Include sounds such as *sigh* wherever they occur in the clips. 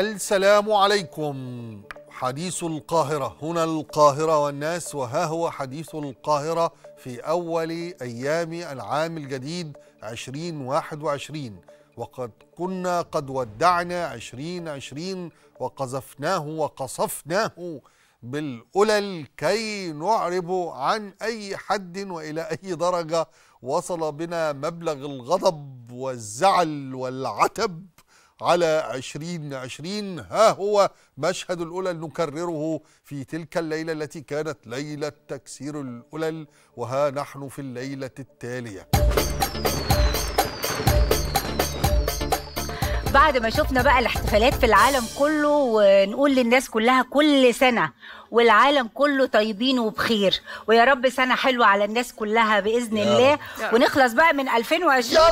السلام عليكم حديث القاهرة هنا القاهرة والناس وها هو حديث القاهرة في أول أيام العام الجديد 2021 وقد كنا قد ودعنا 2020 وقذفناه وقصفناه بالألل كي نعرب عن أي حد وإلى أي درجة وصل بنا مبلغ الغضب والزعل والعتب على عشرين عشرين ها هو مشهد الألل نكرره في تلك الليلة التي كانت ليلة تكسير الألل وها نحن في الليلة التالية بعد ما شفنا بقى الاحتفالات في العالم كله ونقول للناس كلها كل سنة والعالم كله طيبين وبخير ويا رب سنة حلوة على الناس كلها بإذن الله ونخلص بقى من 2020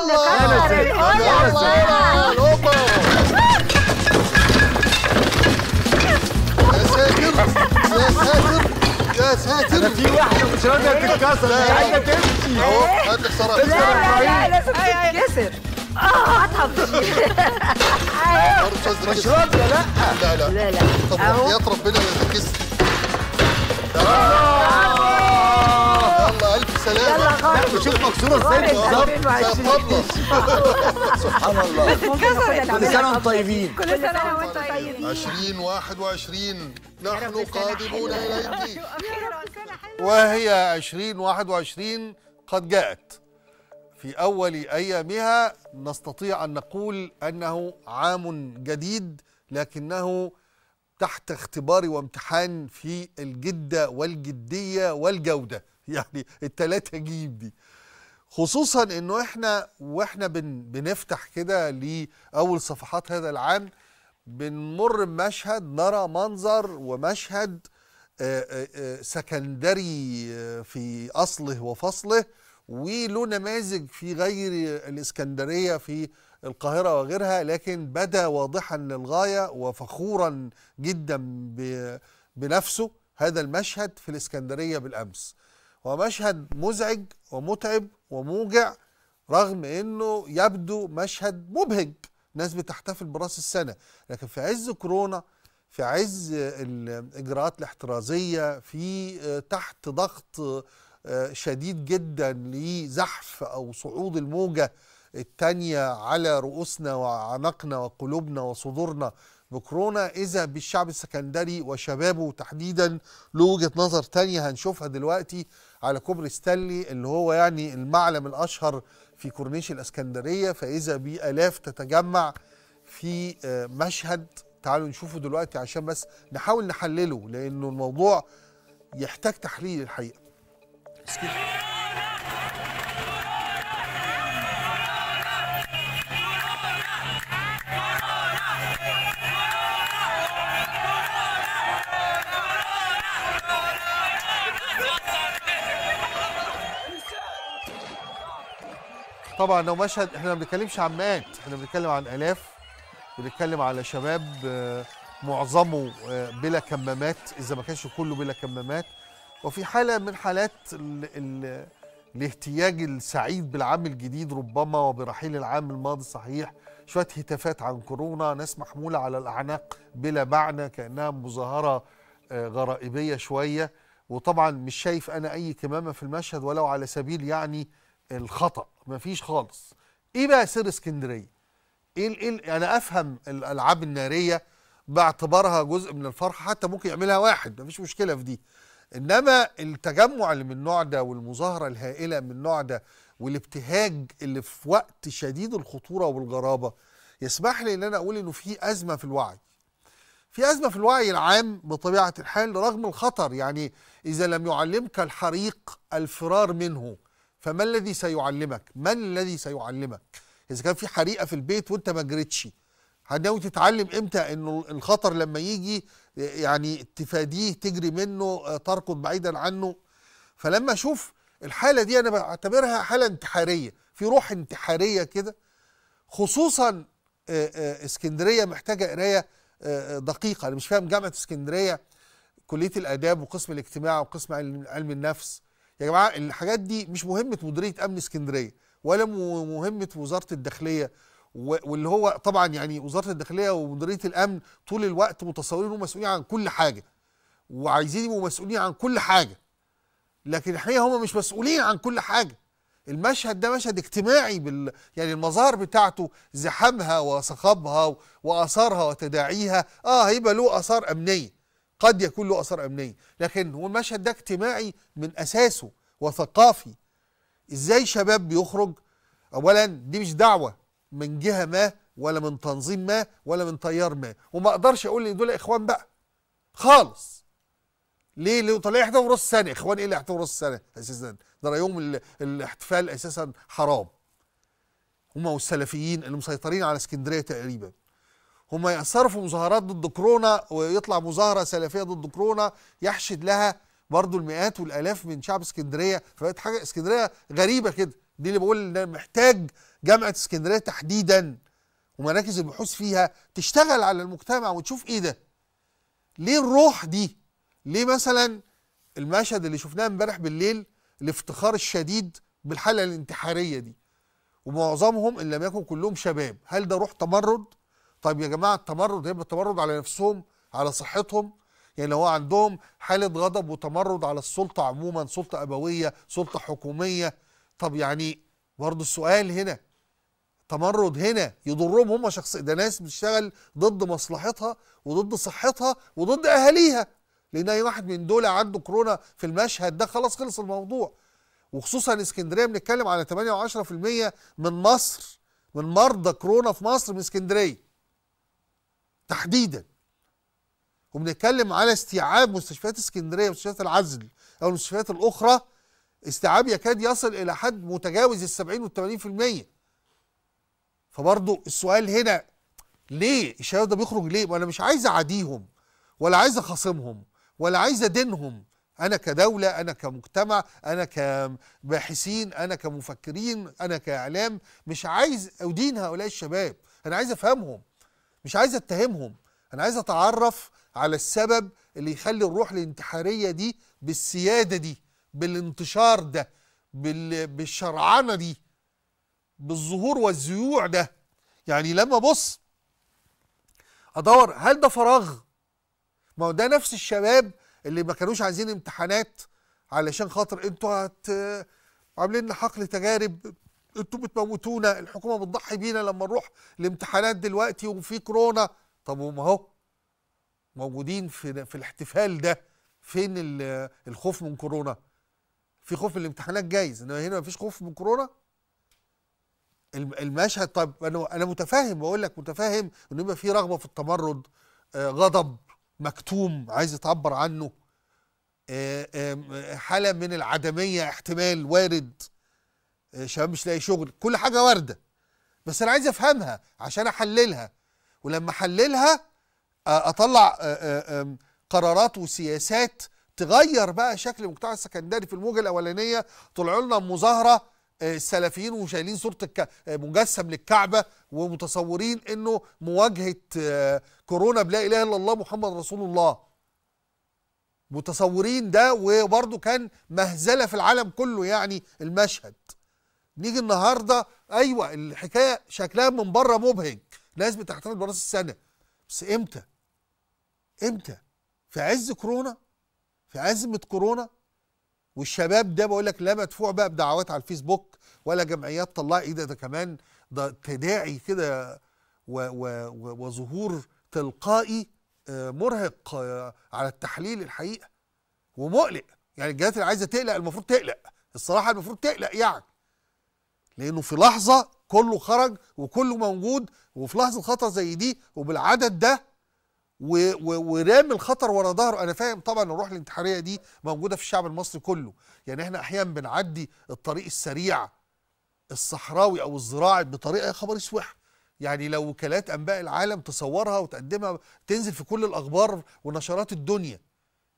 يا ساتر يا ساتر في واحدة مش راضية تتكسر عايزة تمشي اهو هات لك سرعة لا لا لازم تتكسر اه هتهبطني مشروب يا لا لا لا لا لا طب وحياة ربنا ما تكسني يلا الف سلامة يلا شوف مكسورة ازاي بالظبط سبحان الله كل سنة وانتم طيبين كل سنة وانتم طيبين 20 21 نحن قادمون إليك وهي 20 قد جاءت في أول أيامها نستطيع أن نقول أنه عام جديد لكنه تحت اختبار وامتحان في الجدة والجدية والجودة *laughs* يعني التلاتة جيم دي خصوصا انه احنا واحنا بن بنفتح كده لاول صفحات هذا العام بنمر بمشهد نرى منظر ومشهد سكندري في اصله وفصله وله نماذج في غير الإسكندرية في القاهرة وغيرها لكن بدا واضحا للغاية وفخورا جدا بنفسه هذا المشهد في الإسكندرية بالأمس ومشهد مزعج ومتعب وموجع رغم انه يبدو مشهد مبهج ناس بتحتفل براس السنه لكن في عز كورونا في عز الاجراءات الاحترازيه في آه، تحت ضغط آه، شديد جدا لزحف او صعود الموجه الثانيه على رؤوسنا وعنقنا وقلوبنا وصدورنا بكورونا اذا بالشعب السكندري وشبابه تحديدا له وجهه نظر تانية هنشوفها دلوقتي على كوبري ستانلي اللي هو يعني المعلم الاشهر في كورنيش الاسكندريه فاذا بالاف تتجمع في آه، مشهد تعالوا نشوفه دلوقتي عشان بس نحاول نحلله لانه الموضوع يحتاج تحليل الحقيقه طبعا لو مشهد احنا ما بنتكلمش عن مئات احنا بنتكلم عن الاف بنتكلم على شباب آه، معظمه آه، بلا كمامات اذا ما كانش كله بلا كمامات وفي حالة من حالات الـ الـ الاهتياج السعيد بالعام الجديد ربما وبرحيل العام الماضي صحيح شوية هتافات عن كورونا ناس محمولة على الأعناق بلا معنى كأنها مظاهرة آه، غرائبية شوية وطبعا مش شايف أنا أي كمامة في المشهد ولو على سبيل يعني الخطأ مفيش خالص إيه بقى سر اسكندرية؟ إيه, إيه أنا أفهم الألعاب النارية باعتبارها جزء من الفرحة حتى ممكن يعملها واحد مفيش مشكلة في دي انما التجمع اللي من النوع ده والمظاهره الهائله من النوع ده والابتهاج اللي في وقت شديد الخطوره والغرابه يسمح لي ان انا اقول انه في ازمه في الوعي في ازمه في الوعي العام بطبيعه الحال رغم الخطر يعني اذا لم يعلمك الحريق الفرار منه فما الذي سيعلمك من الذي سيعلمك اذا كان في حريقه في البيت وانت ما جريتش هتناوي تتعلم امتى انه الخطر لما يجي يعني تفاديه تجري منه آه، تركض بعيدا عنه فلما اشوف الحاله دي انا بعتبرها حاله انتحاريه في روح انتحاريه كده خصوصا آه، آه، اسكندريه محتاجه قرايه دقيقه انا مش فاهم جامعه اسكندريه كليه الاداب وقسم الاجتماع وقسم علم النفس يا جماعه الحاجات دي مش مهمه مديريه امن اسكندريه ولا مهمه وزاره الداخليه واللي هو طبعا يعني وزاره الداخليه ومديريه الامن طول الوقت متصورين ومسؤولين مسؤولين عن كل حاجه وعايزين يبقوا مسؤولين عن كل حاجه لكن الحقيقه هم مش مسؤولين عن كل حاجه المشهد ده مشهد اجتماعي بال يعني المظاهر بتاعته زحامها وصخبها واثارها وتداعيها اه هيبقى له اثار امنيه قد يكون له اثار امنيه لكن هو المشهد ده اجتماعي من اساسه وثقافي ازاي شباب بيخرج اولا دي مش دعوه من جهه ما ولا من تنظيم ما ولا من تيار ما وما اقدرش اقول ان دول اخوان بقى خالص ليه ليه طلع يحتفلوا راس السنه اخوان ايه اللي يحتفلوا راس السنه اساسا ده رايهم الاحتفال اساسا حرام هم والسلفيين اللي مسيطرين على اسكندريه تقريبا هم يصرفوا مظاهرات ضد كورونا ويطلع مظاهره سلفيه ضد كورونا يحشد لها برضه المئات والالاف من شعب اسكندريه فبقت حاجه اسكندريه غريبه كده دي اللي بقول ان محتاج جامعه اسكندريه تحديدا ومراكز البحوث فيها تشتغل على المجتمع وتشوف ايه ده ليه الروح دي ليه مثلا المشهد اللي شفناه امبارح بالليل الافتخار الشديد بالحاله الانتحاريه دي ومعظمهم ان لم يكن كلهم شباب هل ده روح تمرد طيب يا جماعه التمرد هيبقى تمرد على نفسهم على صحتهم يعني لو عندهم حاله غضب وتمرد على السلطه عموما سلطه ابويه سلطه حكوميه طب يعني برضه السؤال هنا تمرد هنا يضرهم هم شخص ده ناس بتشتغل ضد مصلحتها وضد صحتها وضد اهاليها لان اي واحد من دول عنده كورونا في المشهد ده خلاص خلص الموضوع وخصوصا اسكندريه بنتكلم على 8 و10% من مصر من مرضى كورونا في مصر من اسكندريه تحديدا وبنتكلم على استيعاب مستشفيات اسكندريه مستشفيات العزل او المستشفيات الاخرى استيعاب يكاد يصل الى حد متجاوز ال 70 وال 80% فبرضه السؤال هنا ليه الشباب ده بيخرج ليه؟ وانا مش عايز اعاديهم ولا عايز اخاصمهم ولا عايز ادينهم انا كدوله انا كمجتمع انا كباحثين انا كمفكرين انا كاعلام مش عايز ادين هؤلاء الشباب انا عايز افهمهم مش عايز اتهمهم انا عايز اتعرف على السبب اللي يخلي الروح الانتحاريه دي بالسياده دي بالانتشار ده بالشرعنه دي بالظهور والزيوع ده يعني لما بص ادور هل ده فراغ ما هو ده نفس الشباب اللي ما كانوش عايزين امتحانات علشان خاطر انتوا هت عاملين لنا حقل تجارب انتوا بتموتونا الحكومه بتضحي بينا لما نروح الامتحانات دلوقتي وفي كورونا طب وما هو موجودين في في الاحتفال ده فين الخوف من كورونا في خوف من الامتحانات جايز انما هنا مفيش خوف من كورونا المشهد طب انا انا متفاهم بقول لك متفاهم انه يبقى في رغبه في التمرد آه، غضب مكتوم عايز يتعبر عنه آه، آه، حاله من العدميه احتمال وارد شباب مش لاقي شغل كل حاجه وارده بس انا عايز افهمها عشان احللها ولما احللها اطلع قرارات وسياسات تغير بقى شكل المجتمع السكندري في الموجه الاولانيه طلعوا لنا مظاهره آه، السلفيين وشايلين صوره آه، مجسم للكعبه ومتصورين انه مواجهه آه، كورونا بلا اله الا الله محمد رسول الله متصورين ده وبرده كان مهزله في العالم كله يعني المشهد نيجي النهارده ايوه الحكايه شكلها من بره مبهج ناس بتحتفل براس السنه بس امتى امتى في عز كورونا في أزمة كورونا والشباب ده بقول لك لا مدفوع بقى بدعوات على الفيسبوك ولا جمعيات طلع ايه ده ده كمان ده تداعي كده وظهور تلقائي آه، مرهق آه، على التحليل الحقيقه ومقلق يعني الجهات اللي عايزه تقلق المفروض تقلق الصراحه المفروض تقلق يعني لانه في لحظه كله خرج وكله موجود وفي لحظه خطر زي دي وبالعدد ده ورامي الخطر ورا ظهره انا فاهم طبعا الروح الانتحاريه دي موجوده في الشعب المصري كله يعني احنا احيانا بنعدي الطريق السريع الصحراوي او الزراعي بطريقه يا خبر اسوح يعني لو وكالات انباء العالم تصورها وتقدمها تنزل في كل الاخبار ونشرات الدنيا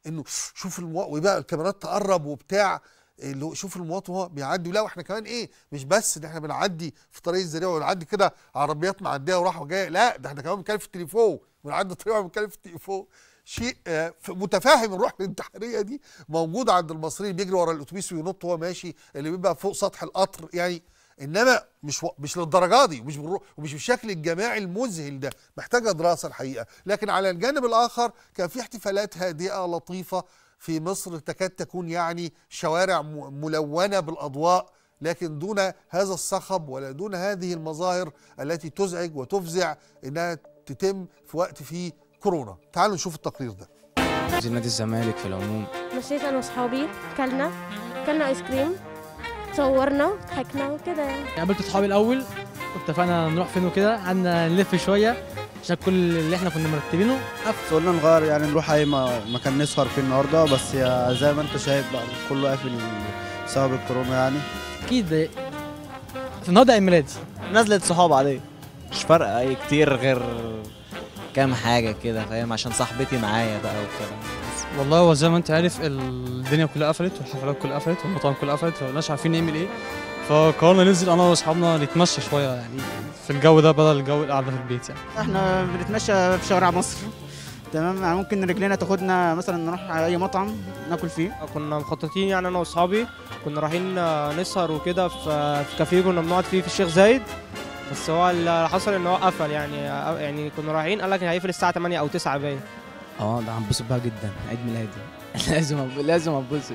انه شوف المو... ويبقى الكاميرات تقرب وبتاع اللي شوف المواطن وهو بيعدي لا واحنا كمان ايه مش بس ان احنا بنعدي في طريق الزريعه ونعدي كده عربيات معديه وراح وجايه لا ده احنا كمان بنتكلم في التليفون من عند طريقه بيتكلم في التليفون شيء آه، متفاهم الروح الانتحاريه دي موجوده عند المصريين بيجري ورا الاتوبيس وينط وهو ماشي اللي بيبقى فوق سطح القطر يعني انما مش و... مش للدرجه دي ومش بالرو... ومش بالشكل الجماعي المذهل ده محتاجه دراسه الحقيقه لكن على الجانب الاخر كان في احتفالات هادئه لطيفه في مصر تكاد تكون يعني شوارع ملونه بالاضواء لكن دون هذا الصخب ولا دون هذه المظاهر التي تزعج وتفزع انها تتم في وقت فيه كورونا تعالوا نشوف التقرير ده زي نادي الزمالك في العموم مشيت انا واصحابي اكلنا اكلنا ايس كريم صورنا ضحكنا وكده يعني قابلت اصحابي الاول واتفقنا نروح فين وكده قعدنا نلف شويه عشان كل اللي احنا كنا مرتبينه قفل قلنا نغير يعني نروح اي مكان نسهر فيه النهارده بس يا زي ما انت شايف بقى كله قافل بسبب الكورونا يعني اكيد النهارده عيد ميلادي نزلت صحاب عاديه مش فارقه اي كتير غير كام حاجه كده فاهم عشان صاحبتي معايا بقى والكلام والله هو زي ما انت عارف الدنيا كلها قفلت والحفلات كلها قفلت والمطاعم كلها قفلت فمش عارفين نعمل ايه فقررنا ننزل انا واصحابنا نتمشى شويه يعني في الجو ده بدل الجو القعده في البيت يعني احنا بنتمشى في شوارع مصر تمام يعني ممكن رجلينا تاخدنا مثلا نروح على اي مطعم ناكل فيه كنا مخططين يعني انا واصحابي كنا رايحين نسهر وكده في كافيه كنا بنقعد فيه في الشيخ زايد بس هو اللي حصل ان هو قفل يعني يعني كنا رايحين قال لك هيقفل الساعه 8 او 9 باين اه ده هنبسط بقى جدا عيد ميلادي *laughs* لازم لازم انبسط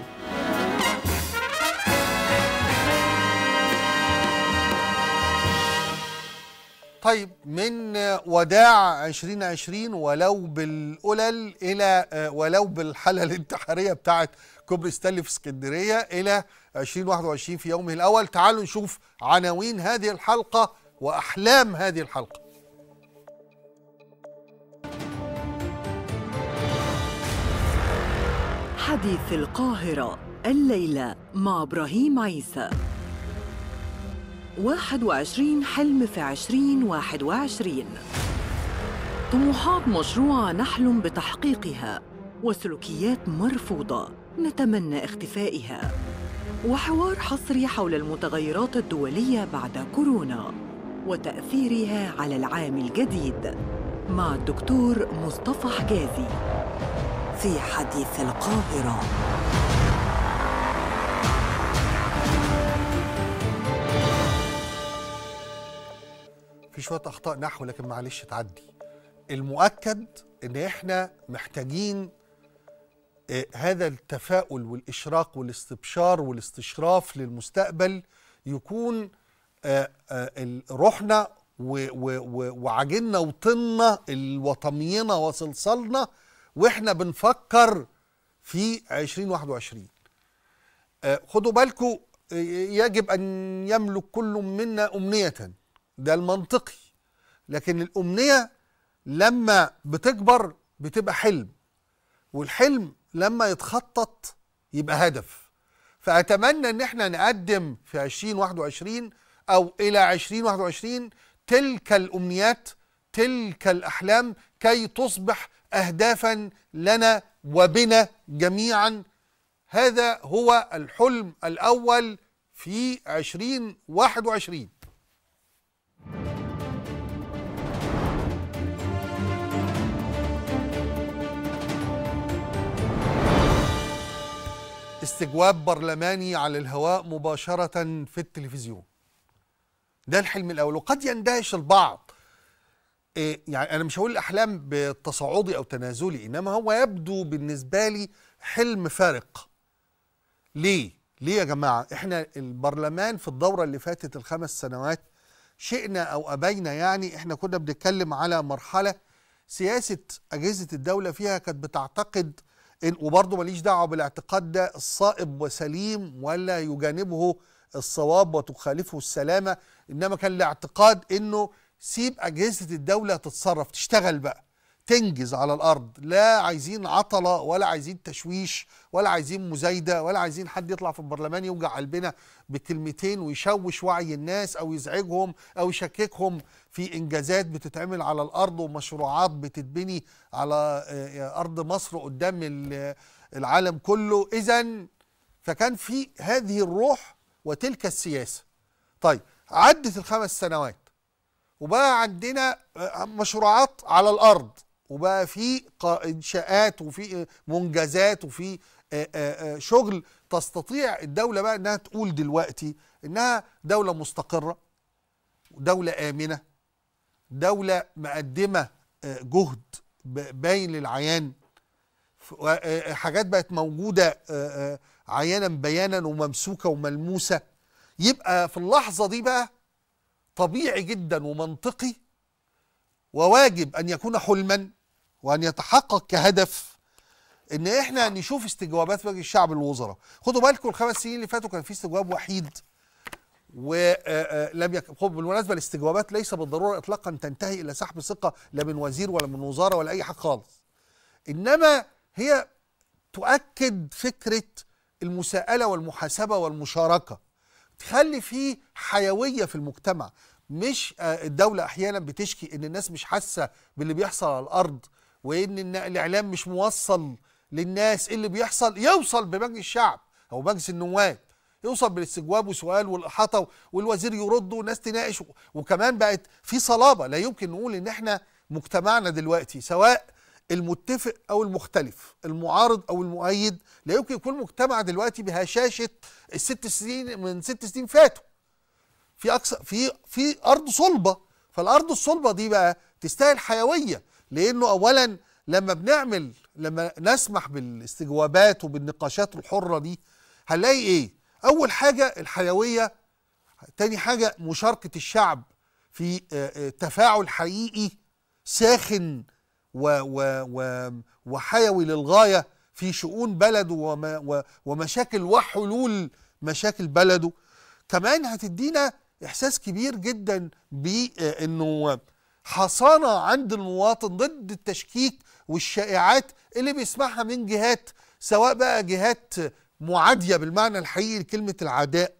طيب من وداع 2020 ولو بالقلل الى آه، ولو بالحاله الانتحاريه بتاعه كوبري ستانلي في اسكندريه الى 2021 في يومه الاول تعالوا نشوف عناوين هذه الحلقه واحلام هذه الحلقه حديث القاهره الليله مع ابراهيم عيسى 21 حلم في 2021 طموحات مشروعة نحلم بتحقيقها وسلوكيات مرفوضة نتمنى اختفائها وحوار حصري حول المتغيرات الدولية بعد كورونا وتأثيرها على العام الجديد مع الدكتور مصطفى حجازي في حديث القاهرة في شوية أخطاء نحو لكن معلش تعدي المؤكد إن إحنا محتاجين آه، هذا التفاؤل والإشراق والاستبشار والاستشراف للمستقبل يكون آه، آه، روحنا وعجلنا وطننا وطمينا وصلصلنا واحنا بنفكر في 2021 آه، خدوا بالكم يجب ان يملك كل منا امنيه ده المنطقي لكن الامنيه لما بتكبر بتبقى حلم والحلم لما يتخطط يبقى هدف فاتمنى ان احنا نقدم في 2021 أو إلى 2021 تلك الأمنيات تلك الأحلام كي تصبح أهدافا لنا وبنا جميعا هذا هو الحلم الأول في 2021 استجواب برلماني على الهواء مباشرة في التلفزيون ده الحلم الاول وقد يندهش البعض إيه يعني انا مش هقول الاحلام بتصاعدي او تنازلي انما هو يبدو بالنسبه لي حلم فارق ليه ليه يا جماعه احنا البرلمان في الدوره اللي فاتت الخمس سنوات شئنا او ابينا يعني احنا كنا بنتكلم على مرحله سياسه اجهزه الدوله فيها كانت بتعتقد وبرضه ماليش دعوه بالاعتقاد ده الصائب وسليم ولا يجانبه الصواب وتخالفه السلامة إنما كان الاعتقاد إنه سيب أجهزة الدولة تتصرف تشتغل بقى تنجز على الارض لا عايزين عطله ولا عايزين تشويش ولا عايزين مزايده ولا عايزين حد يطلع في البرلمان يوجع قلبنا بكلمتين ويشوش وعي الناس او يزعجهم او يشككهم في انجازات بتتعمل على الارض ومشروعات بتتبني على آه، ارض مصر قدام العالم كله اذا فكان في هذه الروح وتلك السياسة طيب عدت الخمس سنوات وبقى عندنا مشروعات على الأرض وبقى في إنشاءات وفي منجزات وفي شغل تستطيع الدولة بقى أنها تقول دلوقتي أنها دولة مستقرة دولة آمنة دولة مقدمة جهد باين للعيان حاجات بقت موجودة عيانا بيانا وممسوكه وملموسه يبقى في اللحظه دي بقى طبيعي جدا ومنطقي وواجب ان يكون حلما وان يتحقق كهدف ان احنا نشوف استجوابات مجلس الشعب الوزراء خدوا بالكم الخمس سنين اللي فاتوا كان في استجواب وحيد ولم آه، آه، يكن بالمناسبه الاستجوابات ليس بالضروره اطلاقا تنتهي الى سحب ثقه لا من وزير ولا من وزاره ولا اي حاجه خالص انما هي تؤكد فكره المساءله والمحاسبه والمشاركه تخلي فيه حيويه في المجتمع مش آه، الدوله احيانا بتشكي ان الناس مش حاسه باللي بيحصل على الارض وان الاعلام مش موصل للناس اللي بيحصل يوصل بمجلس الشعب او مجلس النواب يوصل بالاستجواب وسؤال والاحاطه والوزير يرد والناس تناقش وكمان بقت في صلابه لا يمكن نقول ان احنا مجتمعنا دلوقتي سواء المتفق او المختلف المعارض او المؤيد لا يمكن يكون مجتمع دلوقتي بهشاشه الست سنين من ست سنين فاتوا في اكثر في في ارض صلبه فالارض الصلبه دي بقى تستاهل حيويه لانه اولا لما بنعمل لما نسمح بالاستجوابات وبالنقاشات الحره دي هنلاقي ايه اول حاجه الحيويه تاني حاجه مشاركه الشعب في آه، آه، تفاعل حقيقي ساخن و و و وحيوي للغاية في شؤون بلده وما ومشاكل وحلول مشاكل بلده كمان هتدينا إحساس كبير جدا بأنه آه، حصانة عند المواطن ضد التشكيك والشائعات اللي بيسمعها من جهات سواء بقى جهات معادية بالمعنى الحقيقي لكلمة العداء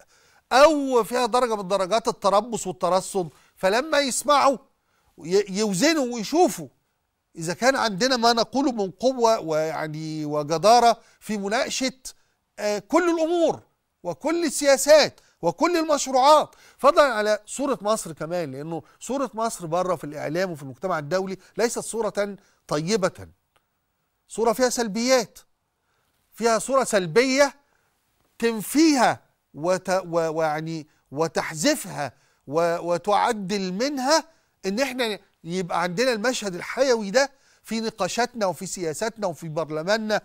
أو فيها درجة من درجات التربص والترصد فلما يسمعوا يوزنوا ويشوفوا إذا كان عندنا ما نقوله من قوة ويعني وجدارة في مناقشة آه، كل الأمور وكل السياسات وكل المشروعات فضلا على صورة مصر كمان لأنه صورة مصر بره في الإعلام وفي المجتمع الدولي ليست صورة طيبة صورة فيها سلبيات فيها صورة سلبية تنفيها وت... و... ويعني وتحذفها و... وتعدل منها ان احنا يبقى عندنا المشهد الحيوي ده في نقاشاتنا وفي سياساتنا وفي برلماننا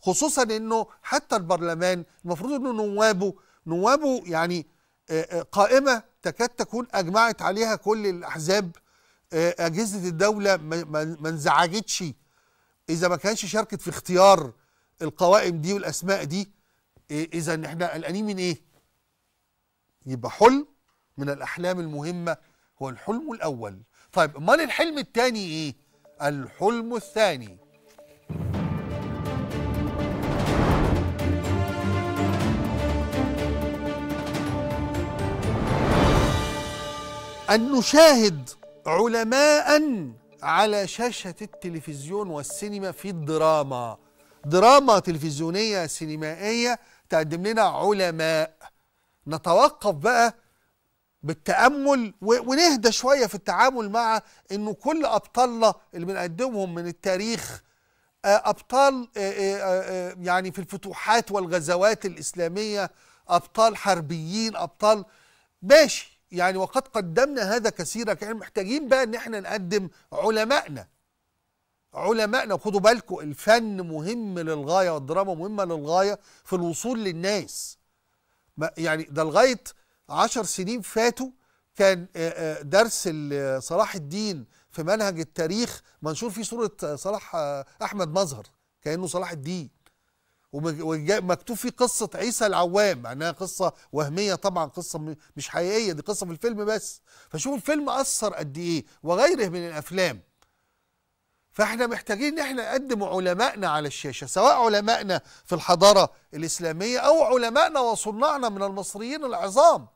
خصوصا انه حتى البرلمان المفروض انه نوابه نوابه يعني آه، آه، قائمه تكاد تكون اجمعت عليها كل الاحزاب آه، اجهزه الدوله ما انزعجتش اذا ما كانش شاركت في اختيار القوائم دي والاسماء دي اذا احنا قلقانين من ايه؟ يبقى حلم من الاحلام المهمه هو الحلم الاول طيب امال الحلم الثاني ايه الحلم الثاني أن نشاهد علماء على شاشة التلفزيون والسينما في الدراما دراما تلفزيونية سينمائية تقدم لنا علماء نتوقف بقى بالتامل ونهدى شويه في التعامل مع انه كل ابطالنا اللي بنقدمهم من التاريخ آه، ابطال آه، آه، يعني في الفتوحات والغزوات الاسلاميه ابطال حربيين ابطال ماشي يعني وقد قدمنا هذا كثيرا احنا محتاجين بقى ان احنا نقدم علمائنا علمائنا وخدوا بالكم الفن مهم للغايه والدراما مهمه للغايه في الوصول للناس يعني ده لغايه عشر سنين فاتوا كان درس صلاح الدين في منهج التاريخ منشور فيه صورة صلاح أحمد مظهر كأنه صلاح الدين ومكتوب فيه قصة عيسى العوام مع انها قصة وهمية طبعا قصة مش حقيقية دي قصة في الفيلم بس فشوف الفيلم أثر قد إيه وغيره من الأفلام فاحنا محتاجين ان احنا نقدم علمائنا على الشاشه سواء علمائنا في الحضاره الاسلاميه او علمائنا وصناعنا من المصريين العظام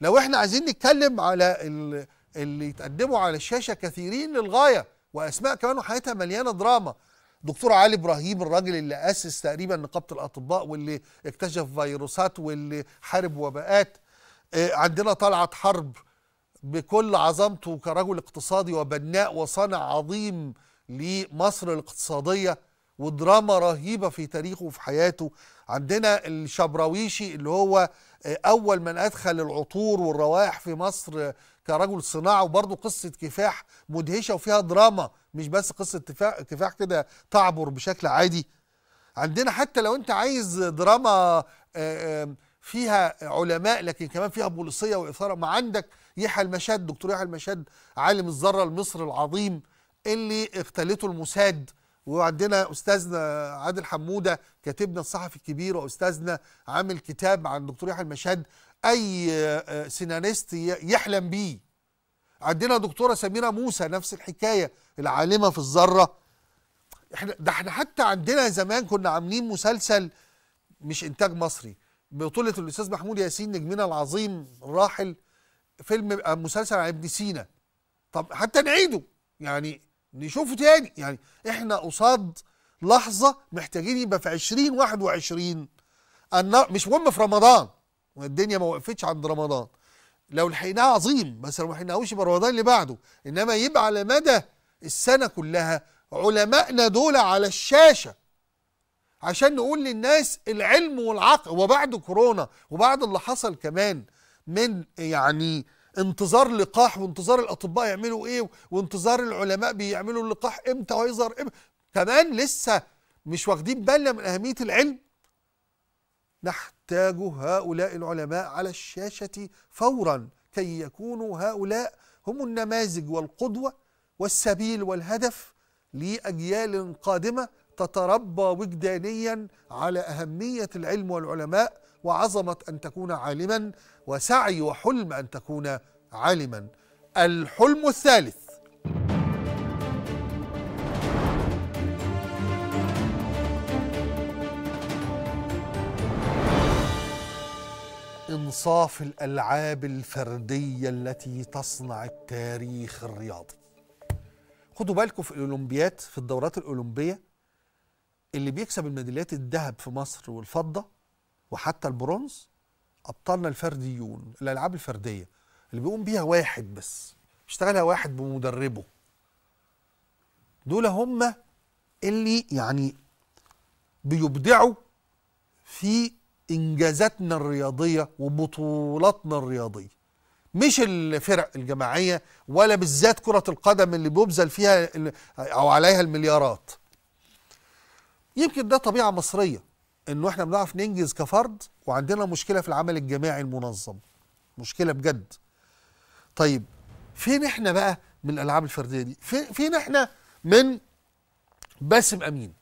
لو احنا عايزين نتكلم على اللي يتقدموا على الشاشه كثيرين للغايه واسماء كمان وحياتها مليانه دراما دكتور علي ابراهيم الراجل اللي اسس تقريبا نقابه الاطباء واللي اكتشف فيروسات واللي حارب وباءات آه، عندنا طلعت حرب بكل عظمته كرجل اقتصادي وبناء وصانع عظيم لمصر الاقتصاديه ودراما رهيبه في تاريخه وفي حياته عندنا الشبراويشي اللي هو اول من ادخل العطور والروائح في مصر كرجل صناعه وبرضه قصه كفاح مدهشه وفيها دراما مش بس قصه كفاح كده تعبر بشكل عادي عندنا حتى لو انت عايز دراما آه، فيها علماء لكن كمان فيها بوليسيه واثاره ما عندك يحيى المشاد دكتور يحيى المشاد عالم الذره المصري العظيم اللي اغتالته الموساد وعندنا استاذنا عادل حموده كاتبنا الصحفي الكبير واستاذنا عامل كتاب عن دكتور يحيى المشهد اي آه، سيناريست يحلم بيه عندنا دكتوره سميره موسى نفس الحكايه العالمه في الذره احنا ده احنا حتى عندنا زمان كنا عاملين مسلسل مش انتاج مصري بطوله الاستاذ محمود ياسين نجمنا العظيم الراحل فيلم آه، مسلسل عن ابن سينا طب حتى نعيده يعني نشوفه تاني يعني احنا قصاد لحظة محتاجين يبقى في 2021 النار مش مهم في رمضان والدنيا ما وقفتش عند رمضان لو لحقناه عظيم بس لو ما لحقناهوش يبقى رمضان اللي بعده انما يبقى على مدى السنة كلها علمائنا دول على الشاشة عشان نقول للناس العلم والعقل وبعد كورونا وبعد اللي حصل كمان من يعني انتظار لقاح وانتظار الاطباء يعملوا ايه وانتظار العلماء بيعملوا اللقاح امتى هيظهر امتى كمان لسه مش واخدين بالنا من اهميه العلم نحتاج هؤلاء العلماء على الشاشه فورا كي يكونوا هؤلاء هم النماذج والقدوه والسبيل والهدف لاجيال قادمه تتربى وجدانيا على اهميه العلم والعلماء وعظمة أن تكون عالما وسعي وحلم أن تكون عالما الحلم الثالث انصاف الالعاب الفرديه التي تصنع التاريخ الرياضي خدوا بالكم في الاولمبيات في الدورات الاولمبيه اللي بيكسب الميداليات الذهب في مصر والفضه وحتى البرونز ابطالنا الفرديون الالعاب الفرديه اللي بيقوم بيها واحد بس بيشتغلها واحد بمدربه دول هم اللي يعني بيبدعوا في انجازاتنا الرياضيه وبطولاتنا الرياضيه مش الفرق الجماعيه ولا بالذات كره القدم اللي بيبذل فيها او عليها المليارات يمكن ده طبيعه مصريه انه احنا بنعرف ننجز كفرد وعندنا مشكله في العمل الجماعي المنظم مشكله بجد طيب فين احنا بقى من الالعاب الفرديه دي فين احنا من باسم امين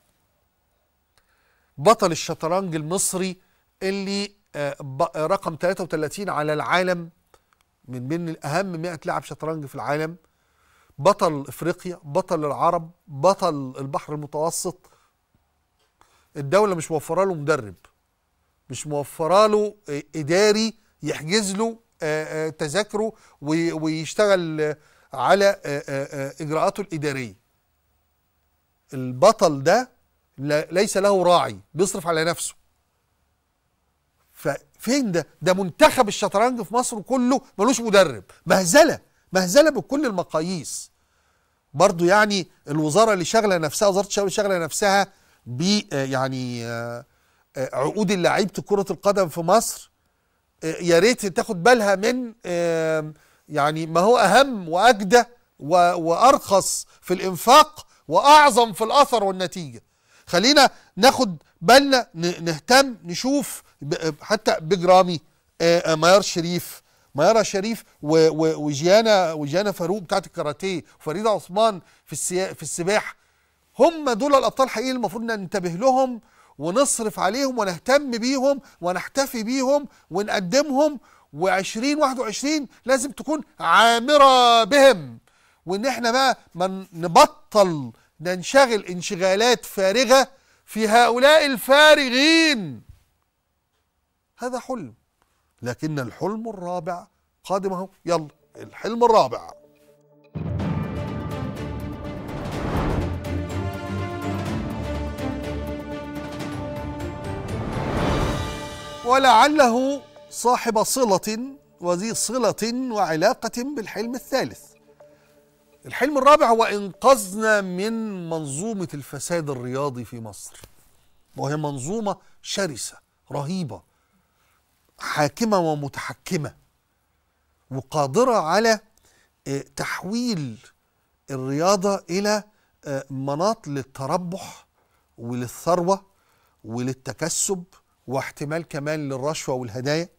بطل الشطرنج المصري اللي آه، رقم 33 على العالم من من اهم 100 لاعب شطرنج في العالم بطل افريقيا بطل العرب بطل البحر المتوسط الدوله مش موفره له مدرب مش موفره له اداري يحجز له تذاكره ويشتغل على اجراءاته الاداريه البطل ده ليس له راعي بيصرف على نفسه ففين ده ده منتخب الشطرنج في مصر كله ملوش مدرب مهزله مهزله بكل المقاييس برضو يعني الوزاره اللي شاغله نفسها وزاره الشباب شاغله نفسها ب آه، يعني آه، آه، عقود اللعيبة كره القدم في مصر يا ريت تاخد بالها من يعني ما هو اهم واجدى وارخص في الانفاق واعظم في الاثر والنتيجه خلينا ناخد بالنا نهتم نشوف حتى بجرامي ميار شريف ميارة شريف وجيانا وجيانا فاروق بتاعت الكاراتيه وفريده عثمان في في السباحه هم دول الابطال اللي المفروض ننتبه لهم ونصرف عليهم ونهتم بيهم ونحتفي بيهم ونقدمهم و2021 لازم تكون عامره بهم وان احنا بقى ما نبطل ننشغل انشغالات فارغه في هؤلاء الفارغين هذا حلم لكن الحلم الرابع قادم اهو يلا الحلم الرابع ولعله صاحب صلة وذي صلة وعلاقة بالحلم الثالث الحلم الرابع هو إنقاذنا من منظومة الفساد الرياضي في مصر وهي منظومة شرسة رهيبة حاكمة ومتحكمة وقادرة على آه، تحويل الرياضة إلى آه، مناط للتربح وللثروة وللتكسب واحتمال كمان للرشوة والهدايا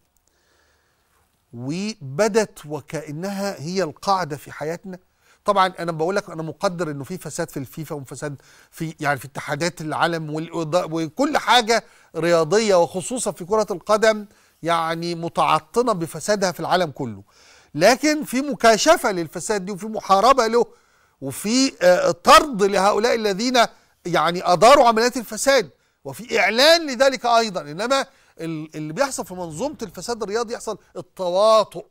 وبدت وكأنها هي القاعدة في حياتنا طبعا انا بقول لك انا مقدر انه في فساد في الفيفا وفساد في يعني في اتحادات العالم وكل حاجه رياضيه وخصوصا في كره القدم يعني متعطنه بفسادها في العالم كله لكن في مكاشفه للفساد دي وفي محاربه له وفي آه، طرد لهؤلاء الذين يعني اداروا عمليات الفساد وفي اعلان لذلك ايضا انما اللي بيحصل في منظومه الفساد الرياضي يحصل التواطؤ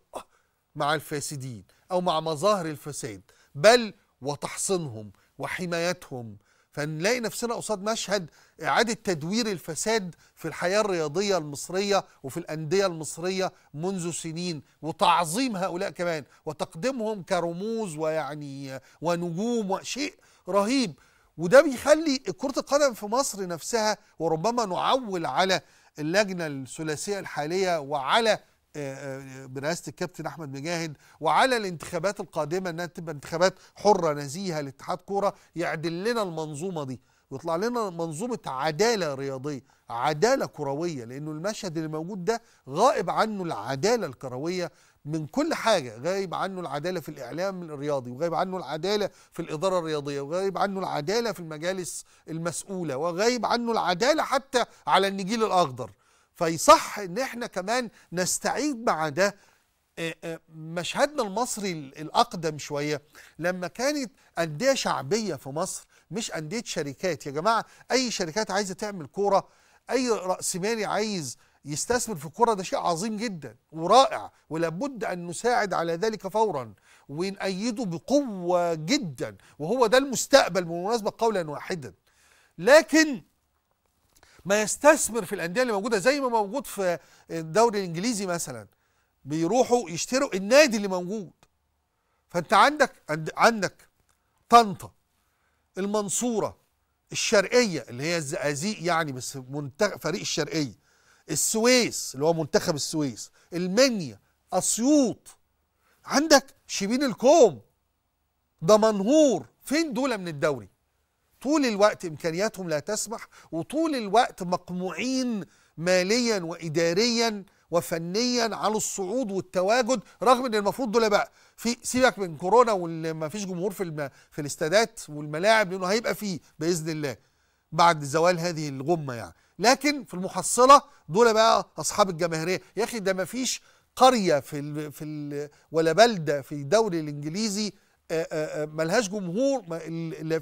مع الفاسدين او مع مظاهر الفساد بل وتحصينهم وحمايتهم فنلاقي نفسنا قصاد مشهد اعاده تدوير الفساد في الحياه الرياضيه المصريه وفي الانديه المصريه منذ سنين وتعظيم هؤلاء كمان وتقديمهم كرموز ويعني ونجوم وشيء رهيب وده بيخلي كرة القدم في مصر نفسها وربما نعول على اللجنة الثلاثية الحالية وعلى آه، آه، برئاسة الكابتن أحمد مجاهد وعلى الانتخابات القادمة أنها تبقى انتخابات حرة نزيهة لاتحاد كورة يعدل لنا المنظومة دي ويطلع لنا منظومة عدالة رياضية عدالة كروية لأنه المشهد اللي موجود ده غائب عنه العدالة الكروية من كل حاجه غايب عنه العداله في الاعلام الرياضي وغايب عنه العداله في الاداره الرياضيه وغايب عنه العداله في المجالس المسؤوله وغايب عنه العداله حتى على النجيل الاخضر فيصح ان احنا كمان نستعيد مع ده مشهدنا المصري الاقدم شويه لما كانت انديه شعبيه في مصر مش انديه شركات يا جماعه اي شركات عايزه تعمل كوره اي راسمالي عايز يستثمر في الكرة ده شيء عظيم جدا ورائع ولابد أن نساعد على ذلك فورا ونأيده بقوة جدا وهو ده المستقبل بالمناسبة قولا واحدا لكن ما يستثمر في الأندية اللي موجودة زي ما موجود في الدوري الإنجليزي مثلا بيروحوا يشتروا النادي اللي موجود فأنت عندك عندك طنطا المنصورة الشرقية اللي هي الزقازيق يعني بس فريق الشرقية السويس اللي هو منتخب السويس المنيا اسيوط عندك شبين الكوم دمنهور فين دول من الدوري طول الوقت امكانياتهم لا تسمح وطول الوقت مقموعين ماليا واداريا وفنيا على الصعود والتواجد رغم ان المفروض دول بقى في سيبك من كورونا واللي ما فيش جمهور في الم... في الاستادات والملاعب لانه هيبقى فيه باذن الله بعد زوال هذه الغمه يعني لكن في المحصله دول بقى اصحاب الجماهيريه يا اخي ده ما فيش قريه في الـ في الـ ولا بلده في الدوري الانجليزي ملهاش جمهور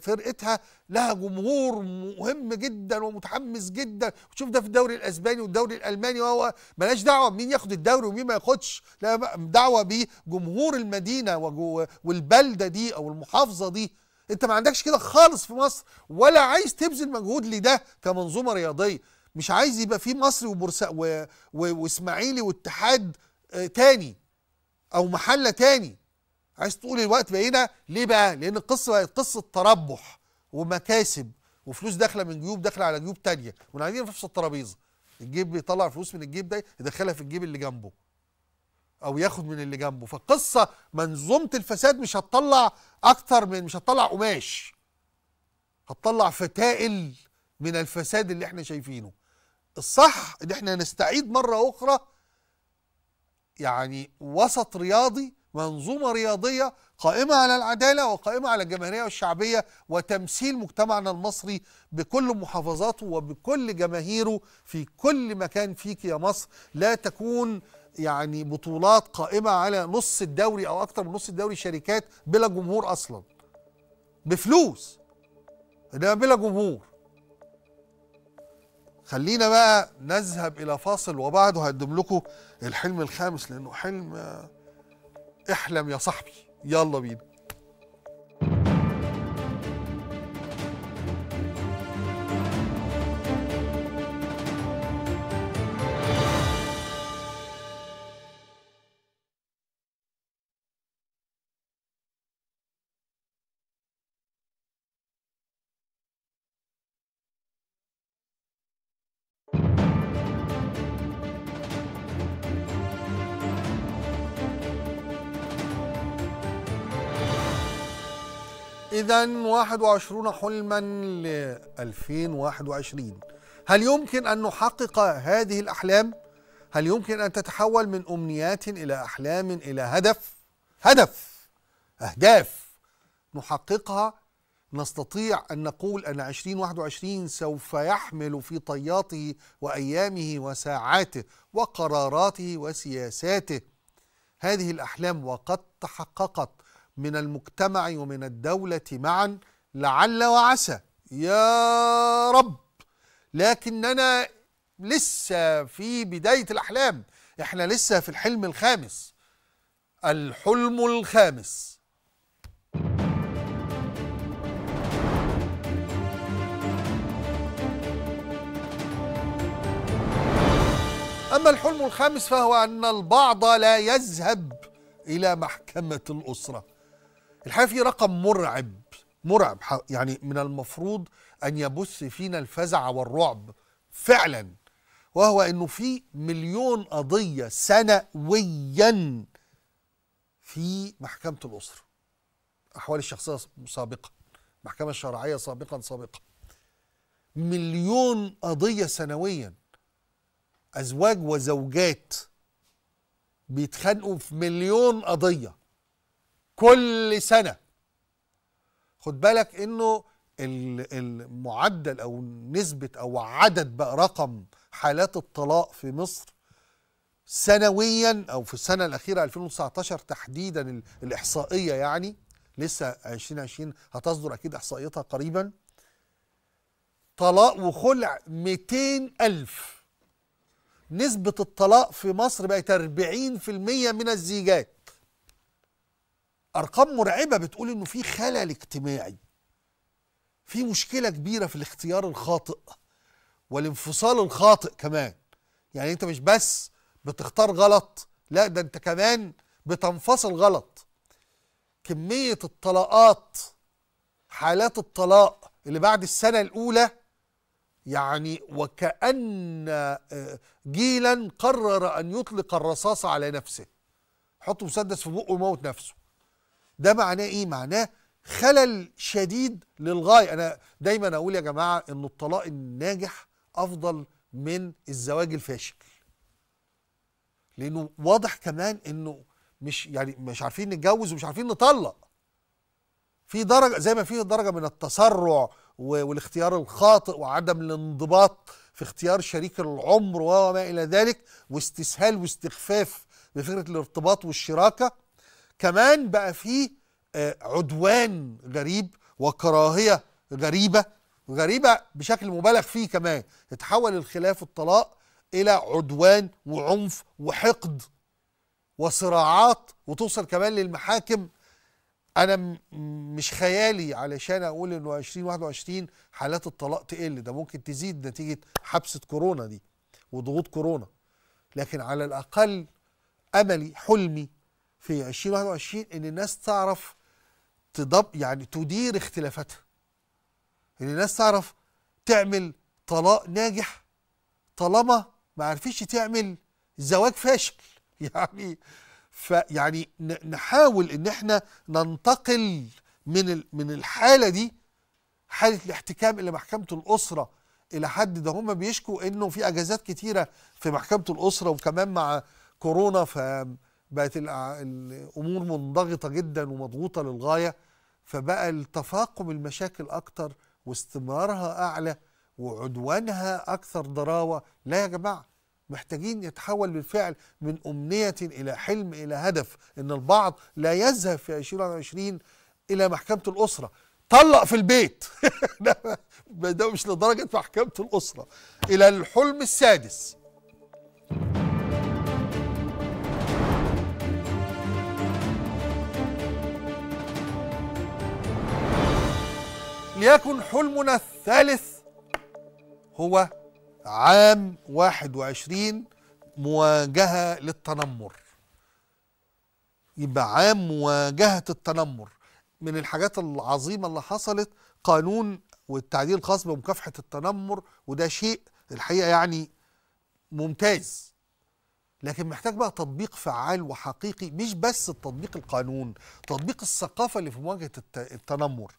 فرقتها لها جمهور مهم جدا ومتحمس جدا وتشوف ده في الدوري الاسباني والدوري الالماني وهو ملهاش دعوه بمين ياخد الدوري ومين ما ياخدش لا دعوه بجمهور المدينه والبلده دي او المحافظه دي انت ما عندكش كده خالص في مصر ولا عايز تبذل مجهود لده كمنظومه رياضيه مش عايز يبقى في مصري وبورسا و... و... واسماعيلي واتحاد اه تاني او محله تاني عايز تقول الوقت بقينا ليه بقى لان القصه بقت قصه تربح ومكاسب وفلوس داخله من جيوب داخله على جيوب تانيه ونعدين في نفس الترابيزه الجيب بيطلع فلوس من الجيب ده يدخلها في الجيب اللي جنبه او ياخد من اللي جنبه فالقصه منظومه الفساد مش هتطلع اكتر من مش هتطلع قماش هتطلع فتائل من الفساد اللي احنا شايفينه الصح ان احنا نستعيد مره اخرى يعني وسط رياضي منظومه رياضيه قائمه على العداله وقائمه على الجماهيريه والشعبيه وتمثيل مجتمعنا المصري بكل محافظاته وبكل جماهيره في كل مكان فيك يا مصر لا تكون يعني بطولات قائمه على نص الدوري او اكتر من نص الدوري شركات بلا جمهور اصلا بفلوس انما بلا جمهور خلينا بقى نذهب الى فاصل وبعده هقدم لكم الحلم الخامس لانه حلم احلم يا صاحبي يلا بينا إذا 21 حلما ل 2021 هل يمكن أن نحقق هذه الأحلام؟ هل يمكن أن تتحول من أمنيات إلى أحلام إلى هدف؟ هدف أهداف نحققها نستطيع أن نقول أن 2021 سوف يحمل في طياته وأيامه وساعاته وقراراته وسياساته هذه الأحلام وقد تحققت من المجتمع ومن الدولة معا لعل وعسى يا رب لكننا لسه في بداية الأحلام احنا لسه في الحلم الخامس الحلم الخامس أما الحلم الخامس فهو أن البعض لا يذهب إلى محكمة الأسرة الحقيقه في رقم مرعب مرعب يعني من المفروض ان يبث فينا الفزع والرعب فعلا وهو انه في مليون قضيه سنويا في محكمه الاسره احوال الشخصيه سابقا المحكمه الشرعيه سابقا سابقا مليون قضيه سنويا ازواج وزوجات بيتخانقوا في مليون قضيه كل سنه خد بالك انه المعدل او نسبه او عدد بقى رقم حالات الطلاق في مصر سنويا او في السنه الاخيره 2019 تحديدا الاحصائيه يعني لسه 2020 هتصدر اكيد احصائيتها قريبا طلاق وخلع 200 ألف نسبة الطلاق في مصر بقت 40% من الزيجات ارقام مرعبه بتقول انه في خلل اجتماعي في مشكله كبيره في الاختيار الخاطئ والانفصال الخاطئ كمان يعني انت مش بس بتختار غلط لا ده انت كمان بتنفصل غلط كميه الطلاقات حالات الطلاق اللي بعد السنه الاولى يعني وكأن آه، جيلا قرر أن يطلق الرصاص على نفسه حط مسدس في بقه ويموت نفسه ده معناه ايه معناه خلل شديد للغايه انا دايما اقول يا جماعه ان الطلاق الناجح افضل من الزواج الفاشل لانه واضح كمان انه مش يعني مش عارفين نتجوز ومش عارفين نطلق في درجه زي ما في درجه من التسرع والاختيار الخاطئ وعدم الانضباط في اختيار شريك العمر وما الى ذلك واستسهال واستخفاف بفكره الارتباط والشراكه كمان بقى فيه آه، عدوان غريب وكراهية غريبة غريبة بشكل مبالغ فيه كمان اتحول الخلاف الطلاق إلى عدوان وعنف وحقد وصراعات وتوصل كمان للمحاكم انا مش خيالي علشان اقول انه 2021 حالات الطلاق تقل ده ممكن تزيد نتيجه حبسه كورونا دي وضغوط كورونا لكن على الاقل املي حلمي في 2021 ان الناس تعرف تضب يعني تدير اختلافاتها ان الناس تعرف تعمل طلاق ناجح طالما ما عرفتش تعمل زواج فاشل *laughs* يعني فيعني نحاول ان احنا ننتقل من من الحاله دي حاله الاحتكام الى محكمه الاسره الى حد ده هم بيشكوا انه في اجازات كتيره في محكمه الاسره وكمان مع كورونا ف بقت الامور منضغطه جدا ومضغوطه للغايه فبقى التفاقم المشاكل اكتر واستمرارها اعلى وعدوانها اكثر ضراوه لا يا جماعه محتاجين يتحول بالفعل من امنيه الى حلم الى هدف ان البعض لا يذهب في 2020 الى محكمه الاسره طلق في البيت *laughs* ده مش لدرجه محكمه الاسره الى الحلم السادس يكن حلمنا الثالث هو عام 21 مواجهة للتنمر يبقى عام مواجهة التنمر من الحاجات العظيمة اللي حصلت قانون والتعديل الخاص بمكافحة التنمر وده شيء الحقيقة يعني ممتاز لكن محتاج بقى تطبيق فعال وحقيقي مش بس تطبيق القانون تطبيق الثقافة اللي في مواجهة التنمر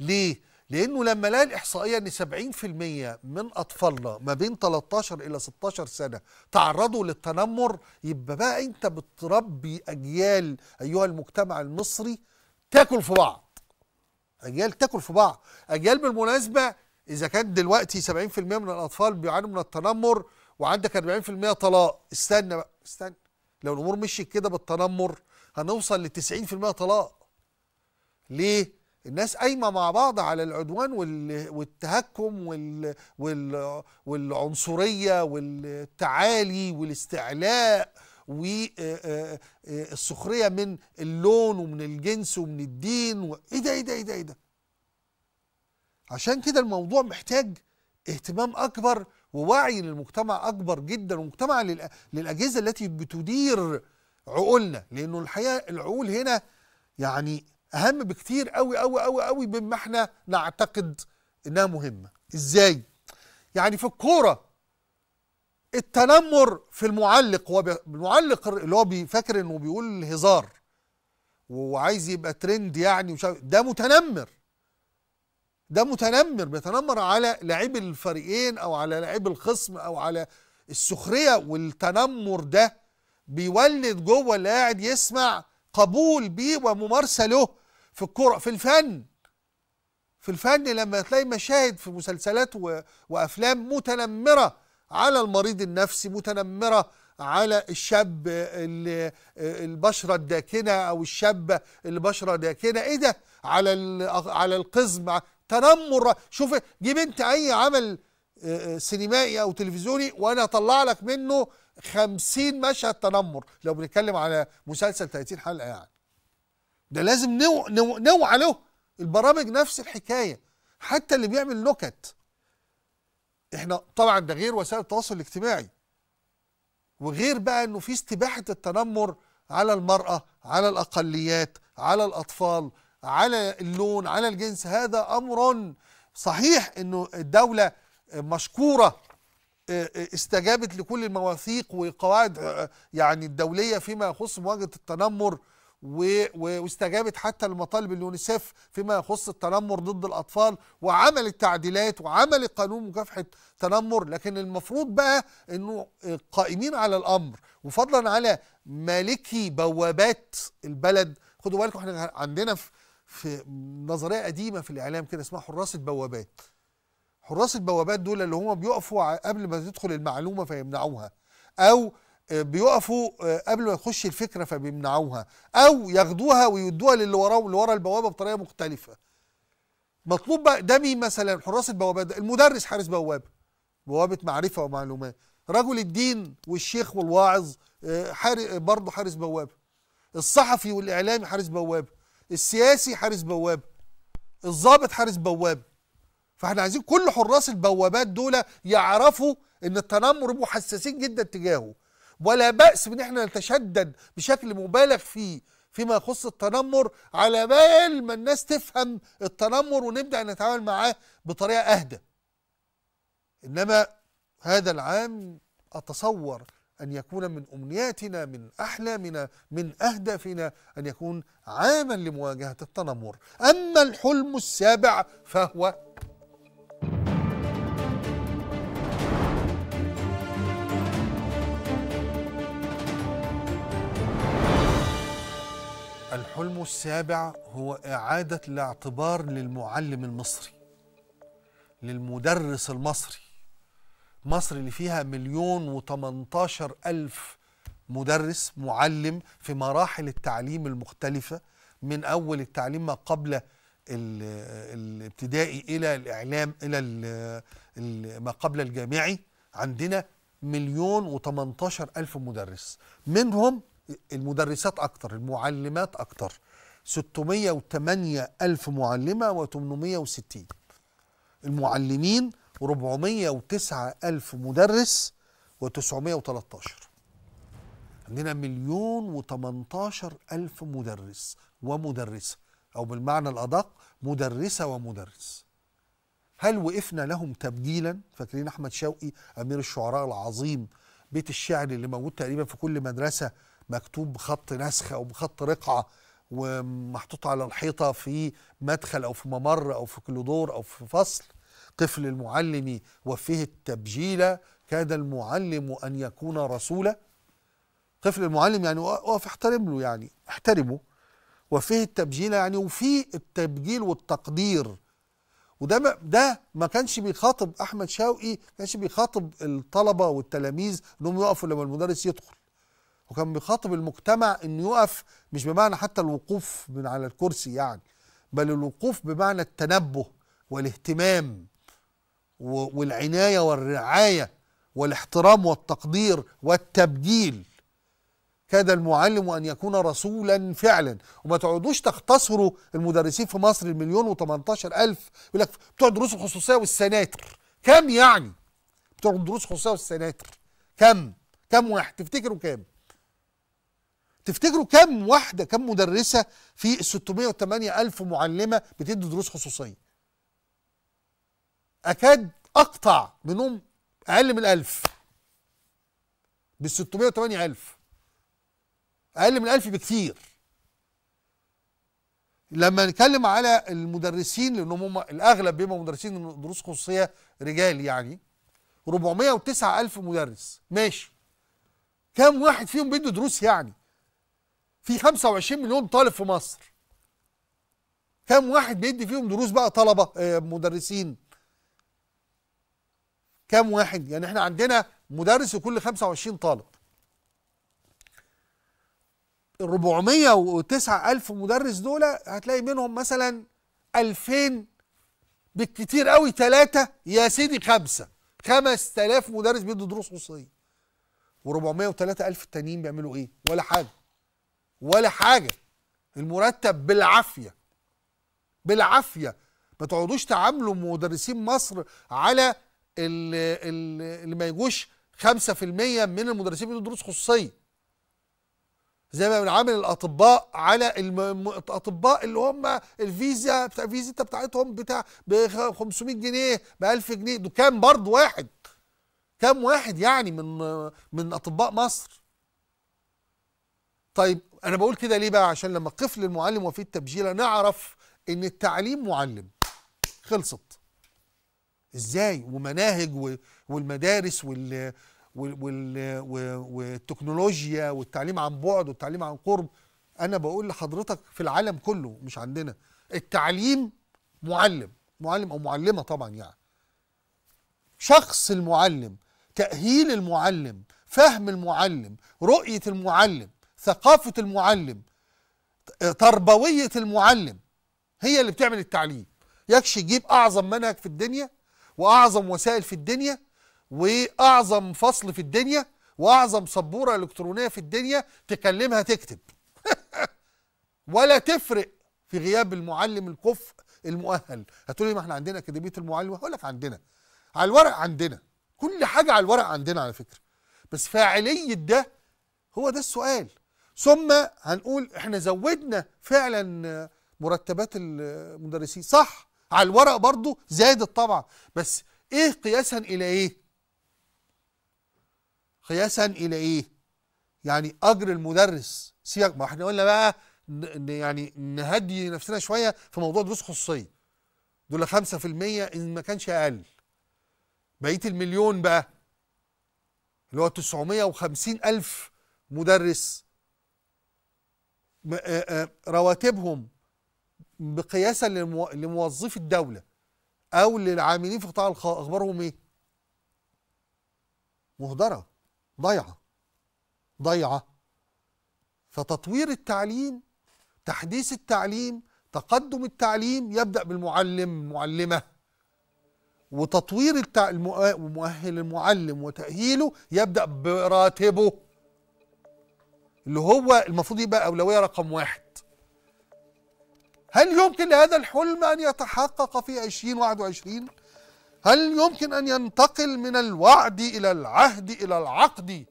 ليه؟ لانه لما لقى الاحصائيه ان 70% من اطفالنا ما بين 13 الى 16 سنه تعرضوا للتنمر يبقى بقى انت بتربي اجيال ايها المجتمع المصري تاكل في بعض اجيال تاكل في بعض اجيال بالمناسبه اذا كان دلوقتي 70% من الاطفال بيعانوا من التنمر وعندك 40% طلاق استنى بقى استنى لو الامور مشيت كده بالتنمر هنوصل ل 90% طلاق ليه الناس قايمه مع بعض على العدوان والتهكم والعنصريه والتعالي والاستعلاء والسخريه آه، آه، آه، من اللون ومن الجنس ومن الدين و... ايه ده ايه ده ايه ده ايه ده عشان كده الموضوع محتاج اهتمام اكبر ووعي للمجتمع اكبر جدا ومجتمع للاجهزه التي بتدير عقولنا لانه الحقيقه العقول هنا يعني اهم بكتير قوي قوي قوي قوي مما احنا نعتقد انها مهمه ازاي يعني في الكوره التنمر في المعلق هو المعلق اللي هو بيفكر انه بيقول هزار وعايز يبقى ترند يعني وش... ده متنمر ده متنمر بيتنمر على لعيب الفريقين او على لعيب الخصم او على السخريه والتنمر ده بيولد جوه اللي قاعد يسمع قبول بيه وممارسه له في الكرة في الفن في الفن لما تلاقي مشاهد في مسلسلات و... وافلام متنمره على المريض النفسي متنمره على الشاب اللي البشره الداكنه او الشابه اللي بشره داكنه ايه ده على ال... على القزم تنمر شوف جيب انت اي عمل سينمائي او تلفزيوني وانا اطلع لك منه خمسين مشهد تنمر لو بنتكلم على مسلسل 30 حلقه يعني ده لازم نوعى نوع, نوع له البرامج نفس الحكايه حتى اللي بيعمل نكت احنا طبعا ده غير وسائل التواصل الاجتماعي وغير بقى انه في استباحه التنمر على المراه على الاقليات على الاطفال على اللون على الجنس هذا امر صحيح انه الدوله مشكوره آه، آه، استجابت لكل المواثيق والقواعد آه، يعني الدوليه فيما يخص مواجهه التنمر واستجابت حتى لمطالب اليونيسف فيما يخص التنمر ضد الاطفال وعملت تعديلات وعمل قانون مكافحه تنمر لكن المفروض بقى انه قائمين على الامر وفضلا على مالكي بوابات البلد خدوا بالكم احنا عندنا في, في نظريه قديمه في الاعلام كده اسمها حراس البوابات حراس البوابات دول اللي هم بيقفوا قبل ما تدخل المعلومه فيمنعوها او آه، بيقفوا آه، قبل ما يخش الفكره فبيمنعوها او ياخدوها ويدوها للي وراه اللي ورا البوابه بطريقه مختلفه مطلوب بقى ده مين مثلا حراس البوابات المدرس حارس بوابه بوابه معرفه ومعلومات رجل الدين والشيخ والواعظ آه، برضه حارس بوابه الصحفي والاعلامي حارس بوابه السياسي حارس بوابه الضابط حارس بوابه فاحنا عايزين كل حراس البوابات دول يعرفوا ان التنمر محسسين جدا تجاهه ولا بأس بأن احنا نتشدد بشكل مبالغ فيه فيما يخص التنمر على بال ما الناس تفهم التنمر ونبدأ نتعامل معاه بطريقة أهدى إنما هذا العام أتصور أن يكون من أمنياتنا من أحلامنا من أهدافنا أن يكون عاما لمواجهة التنمر أما الحلم السابع فهو الحلم السابع هو إعادة الاعتبار للمعلم المصري للمدرس المصري مصر اللي فيها مليون و ألف مدرس معلم في مراحل التعليم المختلفة من أول التعليم ما قبل الابتدائي إلى الإعلام إلى ما قبل الجامعي عندنا مليون و ألف مدرس منهم المدرسات اكتر المعلمات اكتر 608 ألف معلمة و860 المعلمين و409 ألف مدرس و913 عندنا مليون و18 ألف مدرس ومدرسة أو بالمعنى الأدق مدرسة ومدرس هل وقفنا لهم تبديلا فاكرين أحمد شوقي أمير الشعراء العظيم بيت الشعر اللي موجود تقريبا في كل مدرسة مكتوب بخط نسخه او بخط رقعه ومحطوط على الحيطه في مدخل او في ممر او في كلودور او في فصل طفل المعلم وفيه التبجيل كاد المعلم ان يكون رسولا طفل المعلم يعني اقف احترم له يعني احترمه وفيه التبجيل يعني وفيه التبجيل والتقدير وده ده ما كانش بيخاطب احمد شوقي ما كانش بيخاطب الطلبه والتلاميذ انهم يقفوا لما المدرس يدخل وكان بيخاطب المجتمع انه يقف مش بمعنى حتى الوقوف من على الكرسي يعني بل الوقوف بمعنى التنبه والاهتمام والعنايه والرعايه والاحترام والتقدير والتبجيل كاد المعلم ان يكون رسولا فعلا وما تقعدوش تختصروا المدرسين في مصر المليون و18 الف يقول لك بتوع الدروس الخصوصيه والسناتر كم يعني بتوع الدروس الخصوصيه والسناتر كم كم واحد تفتكروا كام تفتكروا كم واحدة كم مدرسة في ال 608 ألف معلمة بتدي دروس خصوصية أكاد أقطع منهم أقل من ألف بال 608 ألف أقل من ألف بكثير لما نتكلم على المدرسين لأنهم هم الأغلب بما مدرسين دروس خصوصية رجال يعني 409 ألف مدرس ماشي كم واحد فيهم بيدوا دروس يعني في 25 مليون طالب في مصر كام واحد بيدي فيهم دروس بقى طلبه آه، مدرسين كام واحد يعني احنا عندنا مدرس لكل 25 طالب 409 ألف مدرس دول هتلاقي منهم مثلا 2000 بالكتير قوي ثلاثة يا سيدي خمسة 5000 مدرس بيدوا دروس خصوصية و403 ألف التانيين بيعملوا إيه؟ ولا حاجة ولا حاجه المرتب بالعافيه بالعافيه ما تقعدوش تعاملوا مدرسين مصر على اللي ما يجوش 5% من المدرسين بدون دروس خصوصيه زي ما بنعامل الاطباء على الاطباء اللي هم الفيزا بتاع فيزيتا بتاعتهم بتاع ب 500 جنيه ب 1000 جنيه دول كام برضه واحد كام واحد يعني من من اطباء مصر طيب انا بقول كده ليه بقى عشان لما قفل المعلم وفي التبجيله نعرف ان التعليم معلم خلصت ازاي ومناهج والمدارس وال وال والتكنولوجيا والتعليم عن بعد والتعليم عن قرب انا بقول لحضرتك في العالم كله مش عندنا التعليم معلم معلم او معلمه طبعا يعني شخص المعلم تاهيل المعلم فهم المعلم رؤيه المعلم ثقافة المعلم تربوية المعلم هي اللي بتعمل التعليم يكشي يجيب أعظم منهج في الدنيا وأعظم وسائل في الدنيا وأعظم فصل في الدنيا وأعظم سبورة إلكترونية في الدنيا تكلمها تكتب *laughs* ولا تفرق في غياب المعلم الكفء المؤهل هتقولي ما احنا عندنا أكاديمية المعلم هقول لك عندنا على الورق عندنا كل حاجة على الورق عندنا على فكرة بس فاعلية ده هو ده السؤال ثم هنقول احنا زودنا فعلا مرتبات المدرسين صح على الورق برضو زادت طبعا بس ايه قياسا الى ايه قياسا الى ايه يعني اجر المدرس سياق ما احنا قلنا بقى يعني نهدي نفسنا شويه في موضوع دروس خصوصيه دول 5% ان ما كانش اقل بقيه المليون بقى اللي هو 950 الف مدرس آه، آه، رواتبهم بقياسا لموظفي الدوله او للعاملين في قطاع الخاص اخبارهم ايه؟ مهدره ضايعه ضايعه فتطوير التعليم تحديث التعليم تقدم التعليم يبدا بالمعلم المعلمه وتطوير المؤهل المعلم وتاهيله يبدا براتبه اللي هو المفروض يبقى أولوية رقم واحد هل يمكن لهذا الحلم أن يتحقق في 2021 هل يمكن أن ينتقل من الوعد إلى العهد إلى العقد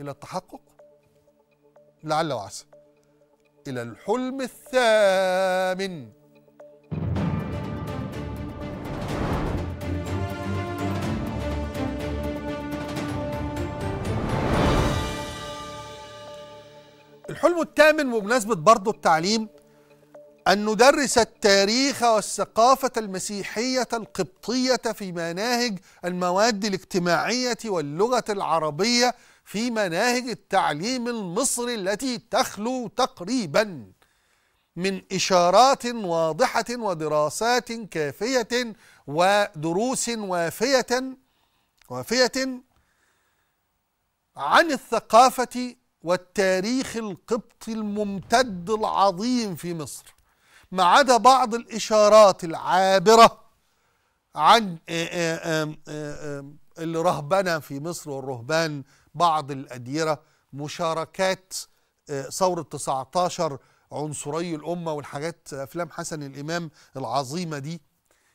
إلى التحقق لعل وعسى إلى الحلم الثامن الحلم الثامن بمناسبة برضو التعليم أن ندرس التاريخ والثقافة المسيحية القبطية في مناهج المواد الاجتماعية واللغة العربية في مناهج التعليم المصري التي تخلو تقريبا من إشارات واضحة ودراسات كافية ودروس وافية وافية عن الثقافة والتاريخ القبطي الممتد العظيم في مصر ما عدا بعض الإشارات العابرة عن آه، آه، آه، الرهبنة في مصر والرهبان بعض الأديرة مشاركات ثورة 19 عنصري الأمة والحاجات أفلام حسن الإمام العظيمة دي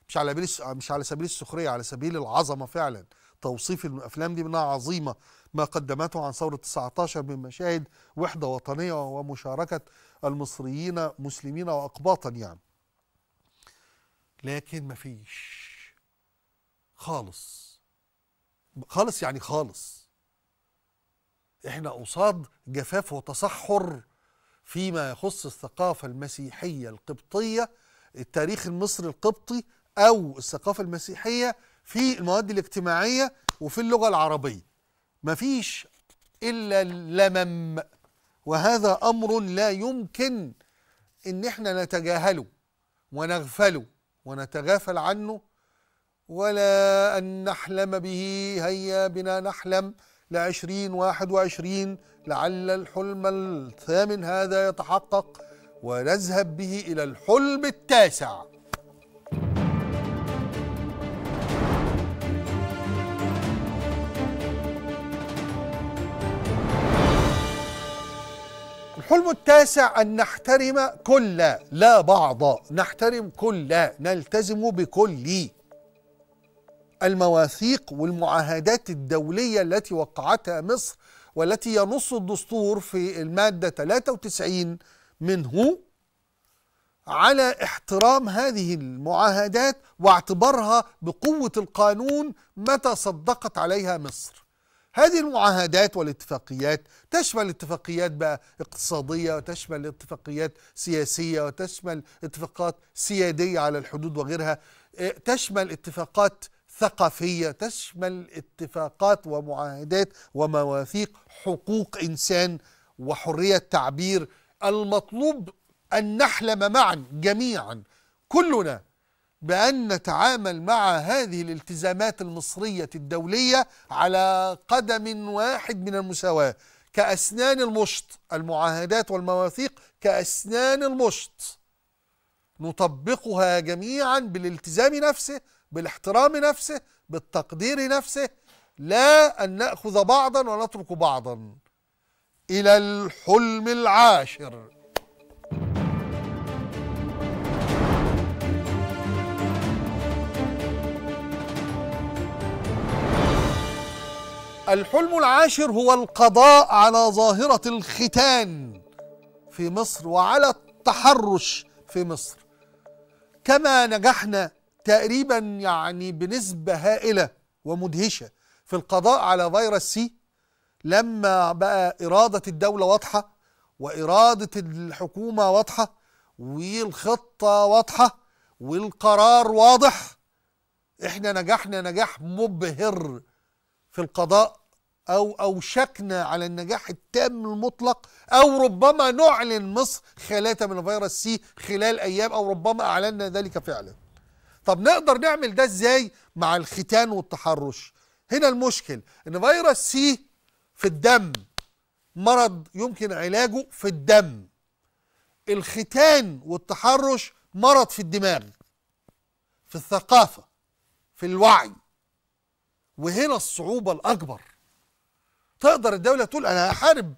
مش على سبيل مش على سبيل السخرية على سبيل العظمة فعلا توصيف الأفلام دي بأنها عظيمة ما قدمته عن ثورة 19 من مشاهد وحدة وطنية ومشاركة المصريين مسلمين وأقباطا يعني لكن مفيش خالص خالص يعني خالص احنا قصاد جفاف وتصحر فيما يخص الثقافة المسيحية القبطية التاريخ المصري القبطي أو الثقافة المسيحية في المواد الاجتماعية وفي اللغة العربية مفيش إلا اللمم وهذا أمر لا يمكن إن إحنا نتجاهله ونغفله ونتغافل عنه ولا أن نحلم به هيا بنا نحلم لعشرين واحد وعشرين لعل الحلم الثامن هذا يتحقق ونذهب به إلى الحلم التاسع الحلم التاسع أن نحترم كل لا بعض نحترم كل نلتزم بكل المواثيق والمعاهدات الدولية التي وقعتها مصر والتي ينص الدستور في المادة 93 منه على احترام هذه المعاهدات واعتبارها بقوة القانون متى صدقت عليها مصر هذه المعاهدات والاتفاقيات تشمل اتفاقيات بقى اقتصادية وتشمل اتفاقيات سياسية وتشمل اتفاقات سيادية على الحدود وغيرها آه، تشمل اتفاقات ثقافية تشمل اتفاقات ومعاهدات ومواثيق حقوق إنسان وحرية تعبير المطلوب أن نحلم معا جميعا كلنا بأن نتعامل مع هذه الالتزامات المصرية الدولية على قدم واحد من المساواة كأسنان المشط المعاهدات والمواثيق كأسنان المشط نطبقها جميعا بالالتزام نفسه بالاحترام نفسه بالتقدير نفسه لا أن نأخذ بعضا ونترك بعضا إلى الحلم العاشر الحلم العاشر هو القضاء على ظاهرة الختان في مصر وعلى التحرش في مصر كما نجحنا تقريبا يعني بنسبة هائلة ومدهشة في القضاء على فيروس سي لما بقى إرادة الدولة واضحة وإرادة الحكومة واضحة والخطة واضحة والقرار واضح احنا نجحنا نجاح مبهر في القضاء أو أوشكنا على النجاح التام المطلق أو ربما نعلن مصر خلاته من فيروس سي خلال أيام أو ربما أعلنا ذلك فعلا طب نقدر نعمل ده إزاي مع الختان والتحرش هنا المشكل إن فيروس سي في الدم مرض يمكن علاجه في الدم الختان والتحرش مرض في الدماغ في الثقافة في الوعي وهنا الصعوبة الأكبر تقدر الدولة تقول أنا هحارب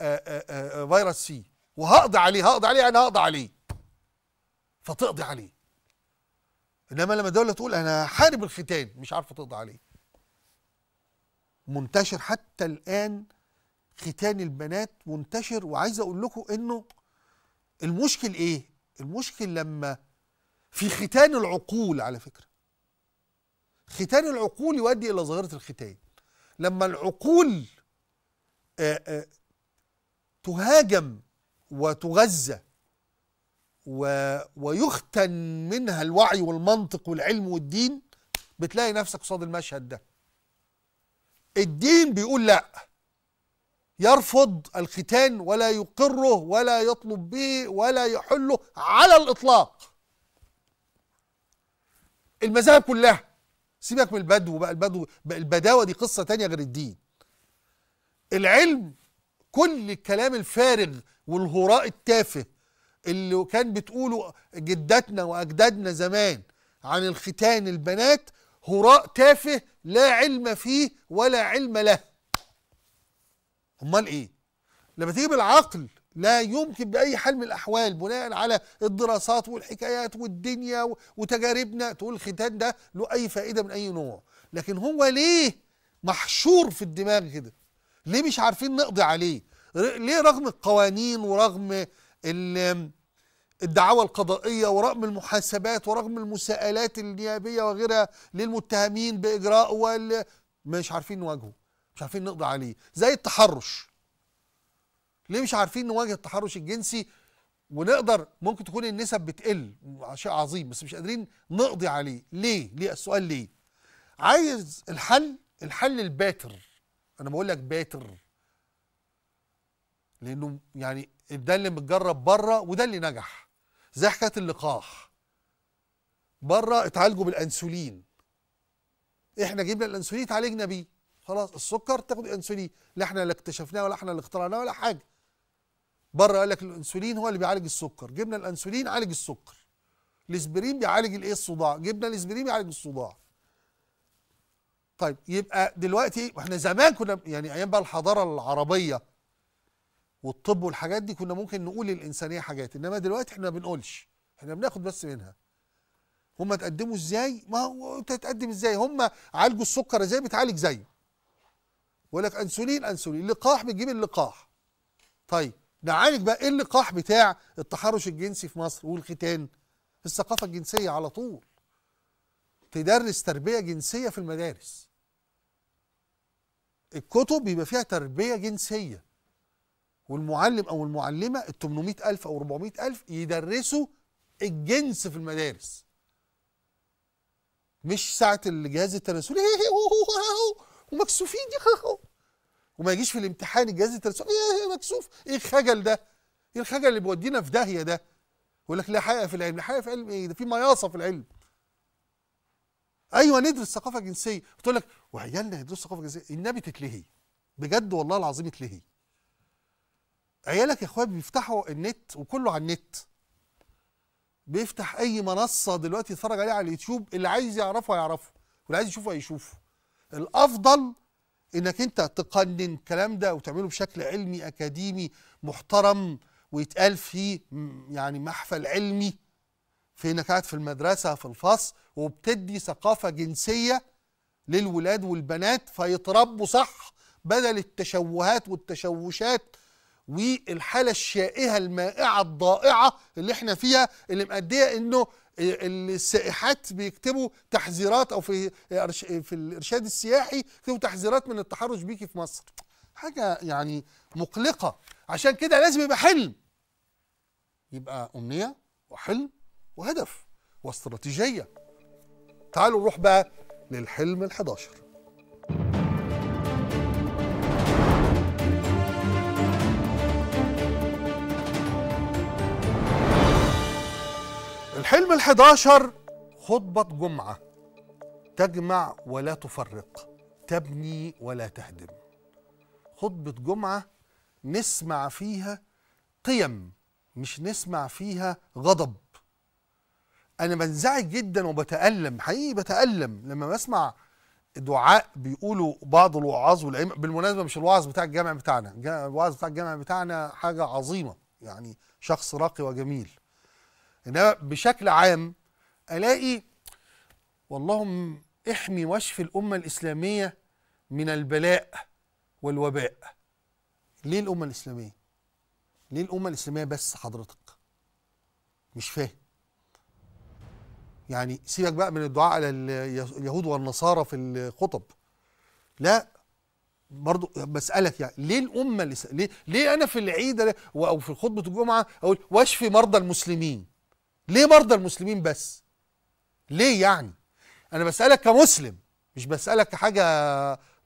آه، آه، آه، فيروس سي وهقضي عليه هقضي عليه يعني هقضي عليه فتقضي عليه إنما لما الدولة تقول أنا هحارب الختان مش عارفة تقضي عليه منتشر حتى الآن ختان البنات منتشر وعايز أقول لكم إنه المشكل إيه؟ المشكل لما في ختان العقول على فكرة ختان العقول يؤدي الى ظاهره الختان لما العقول آآ آه، آآ آه، تهاجم وتغذى و... ويختن منها الوعي والمنطق والعلم والدين بتلاقي نفسك قصاد المشهد ده الدين بيقول لا يرفض الختان ولا يقره ولا يطلب به ولا يحله على الإطلاق المذاهب كلها سيبك من البدو بقى البدو بقى البداوه دي قصه تانية غير الدين العلم كل الكلام الفارغ والهراء التافه اللي كان بتقوله جداتنا واجدادنا زمان عن الختان البنات هراء تافه لا علم فيه ولا علم له امال ايه لما تيجي بالعقل لا يمكن باي حال من الاحوال بناء على الدراسات والحكايات والدنيا وتجاربنا تقول الختان ده له اي فائده من اي نوع لكن هو ليه محشور في الدماغ كده ليه مش عارفين نقضي عليه ليه رغم القوانين ورغم الدعاوى القضائية ورغم المحاسبات ورغم المساءلات النيابية وغيرها للمتهمين بإجراء وال مش عارفين نواجهه مش عارفين نقضي عليه زي التحرش ليه مش عارفين نواجه التحرش الجنسي ونقدر ممكن تكون النسب بتقل شيء عظيم بس مش قادرين نقضي عليه ليه ليه السؤال ليه عايز الحل الحل الباتر انا بقول لك باتر لانه يعني ده اللي متجرب بره وده اللي نجح زي حكايه اللقاح بره اتعالجوا بالانسولين احنا جبنا الانسولين اتعالجنا بيه خلاص السكر تاخد انسولين لا احنا اللي اكتشفناه ولا احنا اللي اخترعناه ولا حاجه بره قال لك الانسولين هو اللي بيعالج السكر جبنا الانسولين عالج السكر الاسبرين بيعالج الايه الصداع جبنا الاسبرين بيعالج الصداع طيب يبقى دلوقتي احنا زمان كنا يعني ايام بقى الحضاره العربيه والطب والحاجات دي كنا ممكن نقول للانسانيه حاجات انما دلوقتي احنا ما بنقولش احنا بناخد بس منها هما تقدموا ازاي ما هو انت ازاي هما عالجوا السكر ازاي بتعالج زيه يقول لك انسولين انسولين لقاح بتجيب اللقاح طيب نعالج بقى ايه اللقاح بتاع التحرش الجنسي في مصر والختان الثقافه الجنسيه على طول تدرس تربيه جنسيه في المدارس الكتب بيبقى فيها تربيه جنسيه والمعلم او المعلمه ال 800000 او 400000 يدرسوا الجنس في المدارس مش ساعه الجهاز التناسلي ومكسوفين وما يجيش في الامتحان الجهاز التلسكوبي ايه مكسوف ايه الخجل ده ايه الخجل اللي بيودينا في داهيه ده يقول لك لا حقيقه في العلم لا حقيقه في علم ايه ده في مياصه في العلم ايوه ندرس ثقافه جنسيه بتقول لك وعيالنا يدرسوا ثقافه جنسيه النبي تتلهي بجد والله العظيم اتلهي عيالك يا اخويا بيفتحوا النت وكله على النت بيفتح اي منصه دلوقتي يتفرج عليها على اليوتيوب اللي عايز يعرفه هيعرفه واللي عايز يشوفه هيشوفه الافضل انك انت تقنن الكلام ده وتعمله بشكل علمي اكاديمي محترم ويتقال فيه يعني محفل علمي في انك قاعد في المدرسه في الفصل وبتدي ثقافه جنسيه للولاد والبنات فيتربوا صح بدل التشوهات والتشوشات والحاله الشائهه المائعه الضائعه اللي احنا فيها اللي مأديه انه السائحات بيكتبوا تحذيرات او في في الارشاد السياحي يكتبوا تحذيرات من التحرش بيكي في مصر حاجه يعني مقلقه عشان كده لازم يبقى حلم يبقى امنيه وحلم وهدف واستراتيجيه تعالوا نروح بقى للحلم ال11 الحلم ال11 خطبة جمعة تجمع ولا تفرق تبني ولا تهدم خطبة جمعة نسمع فيها قيم مش نسمع فيها غضب أنا بنزعج جدا وبتألم حقيقي بتألم لما بسمع دعاء بيقولوا بعض الوعاظ والأئمة بالمناسبة مش الوعظ بتاع الجامع بتاعنا الوعظ بتاع الجامع بتاعنا حاجة عظيمة يعني شخص راقي وجميل انما بشكل عام الاقي والله احمي واشفي الامه الاسلاميه من البلاء والوباء ليه الامه الاسلاميه ليه الامه الاسلاميه بس حضرتك مش فاهم يعني سيبك بقى من الدعاء على اليهود والنصارى في الخطب لا برضو مسألة يعني ليه الأمة ليه, ليه أنا في العيد أو في خطبة الجمعة أقول واشفي مرضى المسلمين ليه مرضى المسلمين بس ليه يعني انا بسالك كمسلم مش بسالك كحاجه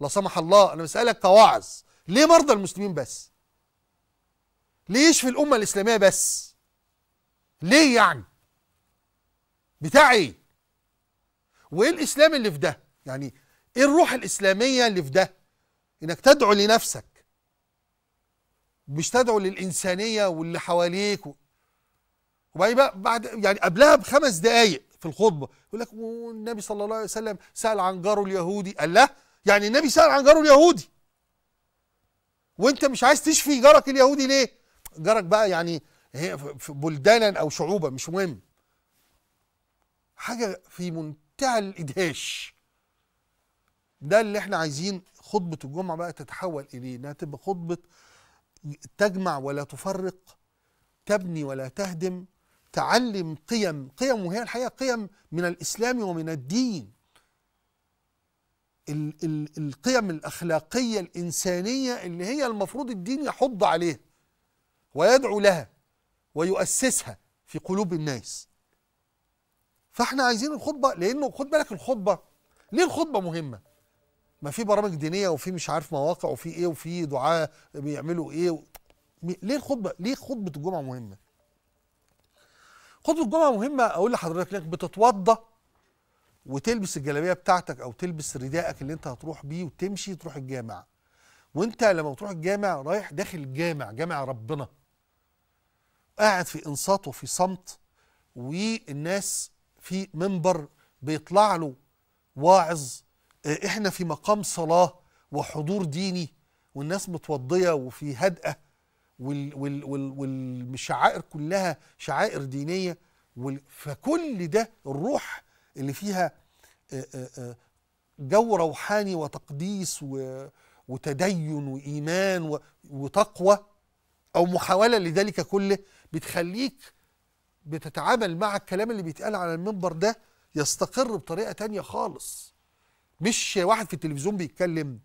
لا سمح الله انا بسالك كواعظ ليه مرضى المسلمين بس ليه يشفي الامه الاسلاميه بس ليه يعني بتاع ايه وايه الاسلام اللي في ده يعني ايه الروح الاسلاميه اللي في ده انك تدعو لنفسك مش تدعو للانسانيه واللي حواليك و... وبعدين بقى بعد يعني قبلها بخمس دقائق في الخطبه يقول لك والنبي صلى الله عليه وسلم سال عن جاره اليهودي قال لا يعني النبي سال عن جاره اليهودي وانت مش عايز تشفي جارك اليهودي ليه جارك بقى يعني بلدانا او شعوبا مش مهم حاجه في منتهى الادهاش ده اللي احنا عايزين خطبه الجمعه بقى تتحول اليه انها تبقى خطبه تجمع ولا تفرق تبني ولا تهدم تعلم قيم قيم وهي الحقيقة قيم من الإسلام ومن الدين ال ال القيم الأخلاقية الإنسانية اللي هي المفروض الدين يحض عليها ويدعو لها ويؤسسها في قلوب الناس فاحنا عايزين الخطبة لأنه خد بالك الخطبة ليه الخطبة مهمة ما في برامج دينية وفي مش عارف مواقع وفي ايه وفي دعاء بيعملوا ايه و... ليه الخطبة ليه خطبة الجمعة مهمة خطبه الجمعه مهمه اقول لحضرتك انك بتتوضى وتلبس الجلابيه بتاعتك او تلبس ردائك اللي انت هتروح بيه وتمشي تروح الجامع وانت لما تروح الجامع رايح داخل الجامع جامع ربنا قاعد في انصات وفي صمت والناس في منبر بيطلع له واعظ آه، احنا في مقام صلاه وحضور ديني والناس متوضيه وفي هدأه وال وال وال والشعائر كلها شعائر دينيه فكل ده الروح اللي فيها جو روحاني وتقديس وتدين وايمان وتقوى او محاوله لذلك كله بتخليك بتتعامل مع الكلام اللي بيتقال على المنبر ده يستقر بطريقه تانية خالص مش واحد في التلفزيون بيتكلم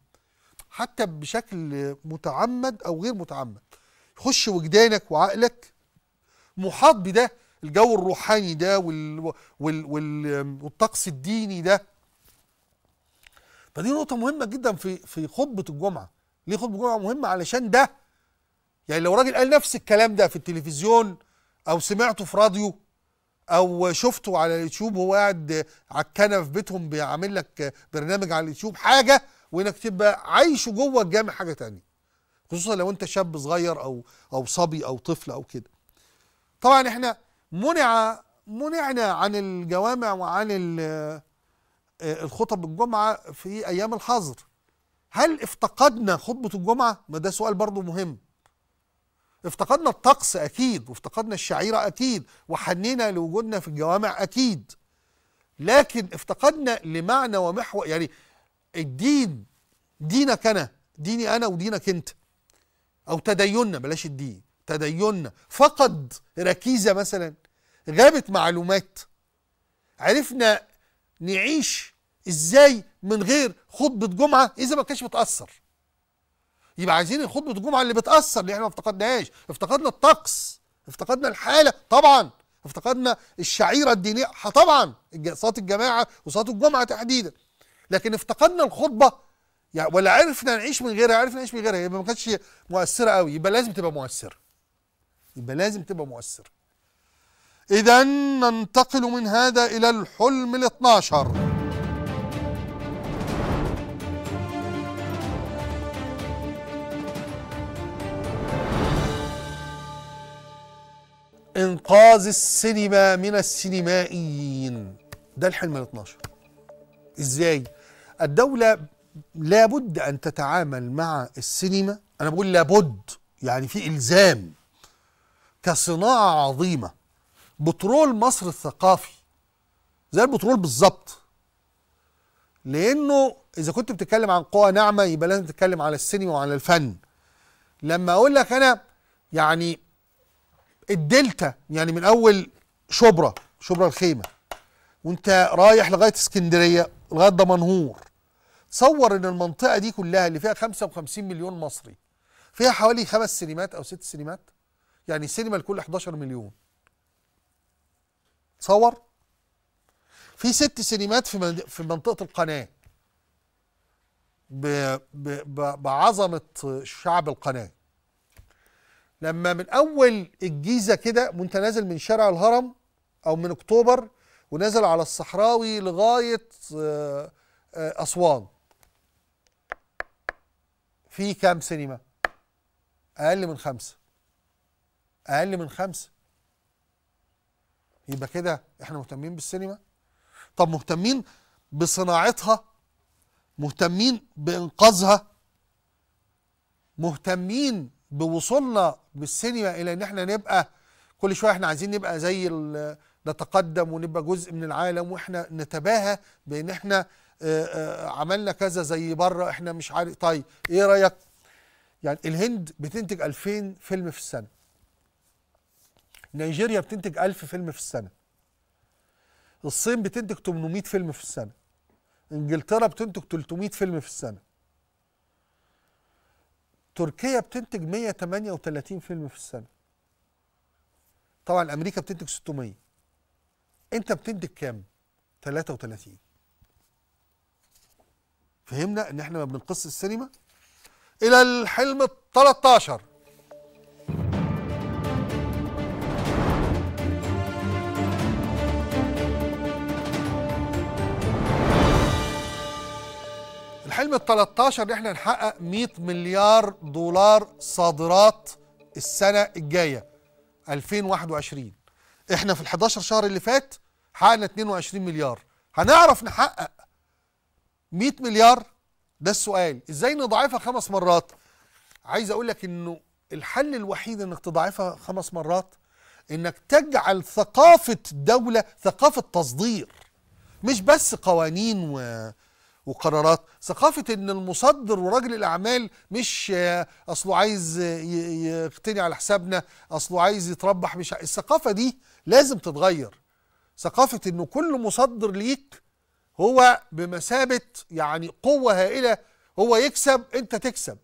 حتى بشكل متعمد او غير متعمد يخش وجدانك وعقلك محاط بده الجو الروحاني ده وال... وال... والطقس الديني ده فدي نقطة مهمة جدا في في خطبة الجمعة ليه خطبة الجمعة مهمة علشان ده يعني لو راجل قال نفس الكلام ده في التلفزيون أو سمعته في راديو أو شفته على اليوتيوب وهو قاعد على الكنبة في بيتهم بيعمل لك برنامج على اليوتيوب حاجة وإنك تبقى عايشه جوه الجامع حاجة تانية خصوصا لو انت شاب صغير او او صبي او طفل او كده طبعا احنا منع منعنا عن الجوامع وعن الخطب الجمعه في ايام الحظر هل افتقدنا خطبه الجمعه ما ده سؤال برضه مهم افتقدنا الطقس اكيد وافتقدنا الشعيره اكيد وحنينا لوجودنا في الجوامع اكيد لكن افتقدنا لمعنى ومحور يعني الدين دينك انا ديني انا ودينك انت او تديننا بلاش الدين تديننا فقد ركيزه مثلا غابت معلومات عرفنا نعيش ازاي من غير خطبه جمعه اذا ما كانش بتاثر يبقى عايزين خطبه الجمعه اللي بتاثر اللي احنا ما افتقدناهاش افتقدنا الطقس افتقدنا الحاله طبعا افتقدنا الشعيره الدينيه طبعا صلاه الجماعه وصلاه الجمعه تحديدا لكن افتقدنا الخطبه يعني ولا عرفنا نعيش من غيرها عرفنا نعيش من غيرها يبقى ما كانتش مؤثره قوي يبقى لازم تبقى مؤثره يبقى لازم تبقى مؤثره اذا ننتقل من هذا الى الحلم ال12 انقاذ السينما من السينمائيين ده الحلم ال12 ازاي الدولة لابد ان تتعامل مع السينما انا بقول لابد يعني في الزام كصناعه عظيمه بترول مصر الثقافي زي البترول بالظبط لانه اذا كنت بتتكلم عن قوى ناعمه يبقى لازم تتكلم على السينما وعلى الفن لما اقول لك انا يعني الدلتا يعني من اول شبرا شبرا الخيمه وانت رايح لغايه اسكندريه لغايه دمنهور صور ان المنطقه دي كلها اللي فيها 55 مليون مصري فيها حوالي خمس سينمات او ست سينمات يعني سينما لكل 11 مليون تصور في ست سينمات في في منطقه القناه ب... ب... ب... بعظمه شعب القناه لما من اول الجيزه كده وانت نازل من شارع الهرم او من اكتوبر ونازل على الصحراوي لغايه آه، آه، اسوان في كام سينما اقل من خمسه اقل من خمسه يبقى كده احنا مهتمين بالسينما طب مهتمين بصناعتها مهتمين بانقاذها مهتمين بوصولنا بالسينما الى ان احنا نبقى كل شويه احنا عايزين نبقى زي نتقدم ونبقى جزء من العالم واحنا نتباهى بان احنا آه، آه، عملنا كذا زي بره احنا مش عارف طيب ايه رايك يعني الهند بتنتج 2000 فيلم في السنه نيجيريا بتنتج 1000 فيلم في السنه الصين بتنتج 800 فيلم في السنه انجلترا بتنتج 300 فيلم في السنه تركيا بتنتج 138 فيلم في السنه طبعا امريكا بتنتج 600 انت بتنتج كام 33 فهمنا ان احنا ما بنقص السينما الى الحلم ال 13 الحلم ال 13 ان احنا نحقق 100 مليار دولار صادرات السنه الجايه 2021 احنا في ال 11 شهر اللي فات حققنا 22 مليار هنعرف نحقق 100 مليار ده السؤال ازاي نضاعفها خمس مرات عايز اقول لك انه الحل الوحيد انك تضاعفها خمس مرات انك تجعل ثقافة الدولة ثقافة تصدير مش بس قوانين و... وقرارات ثقافة ان المصدر وراجل الاعمال مش اصله عايز يقتني على حسابنا اصله عايز يتربح مش الثقافة دي لازم تتغير ثقافة انه كل مصدر ليك هو بمثابة يعني قوة هائلة هو يكسب انت تكسب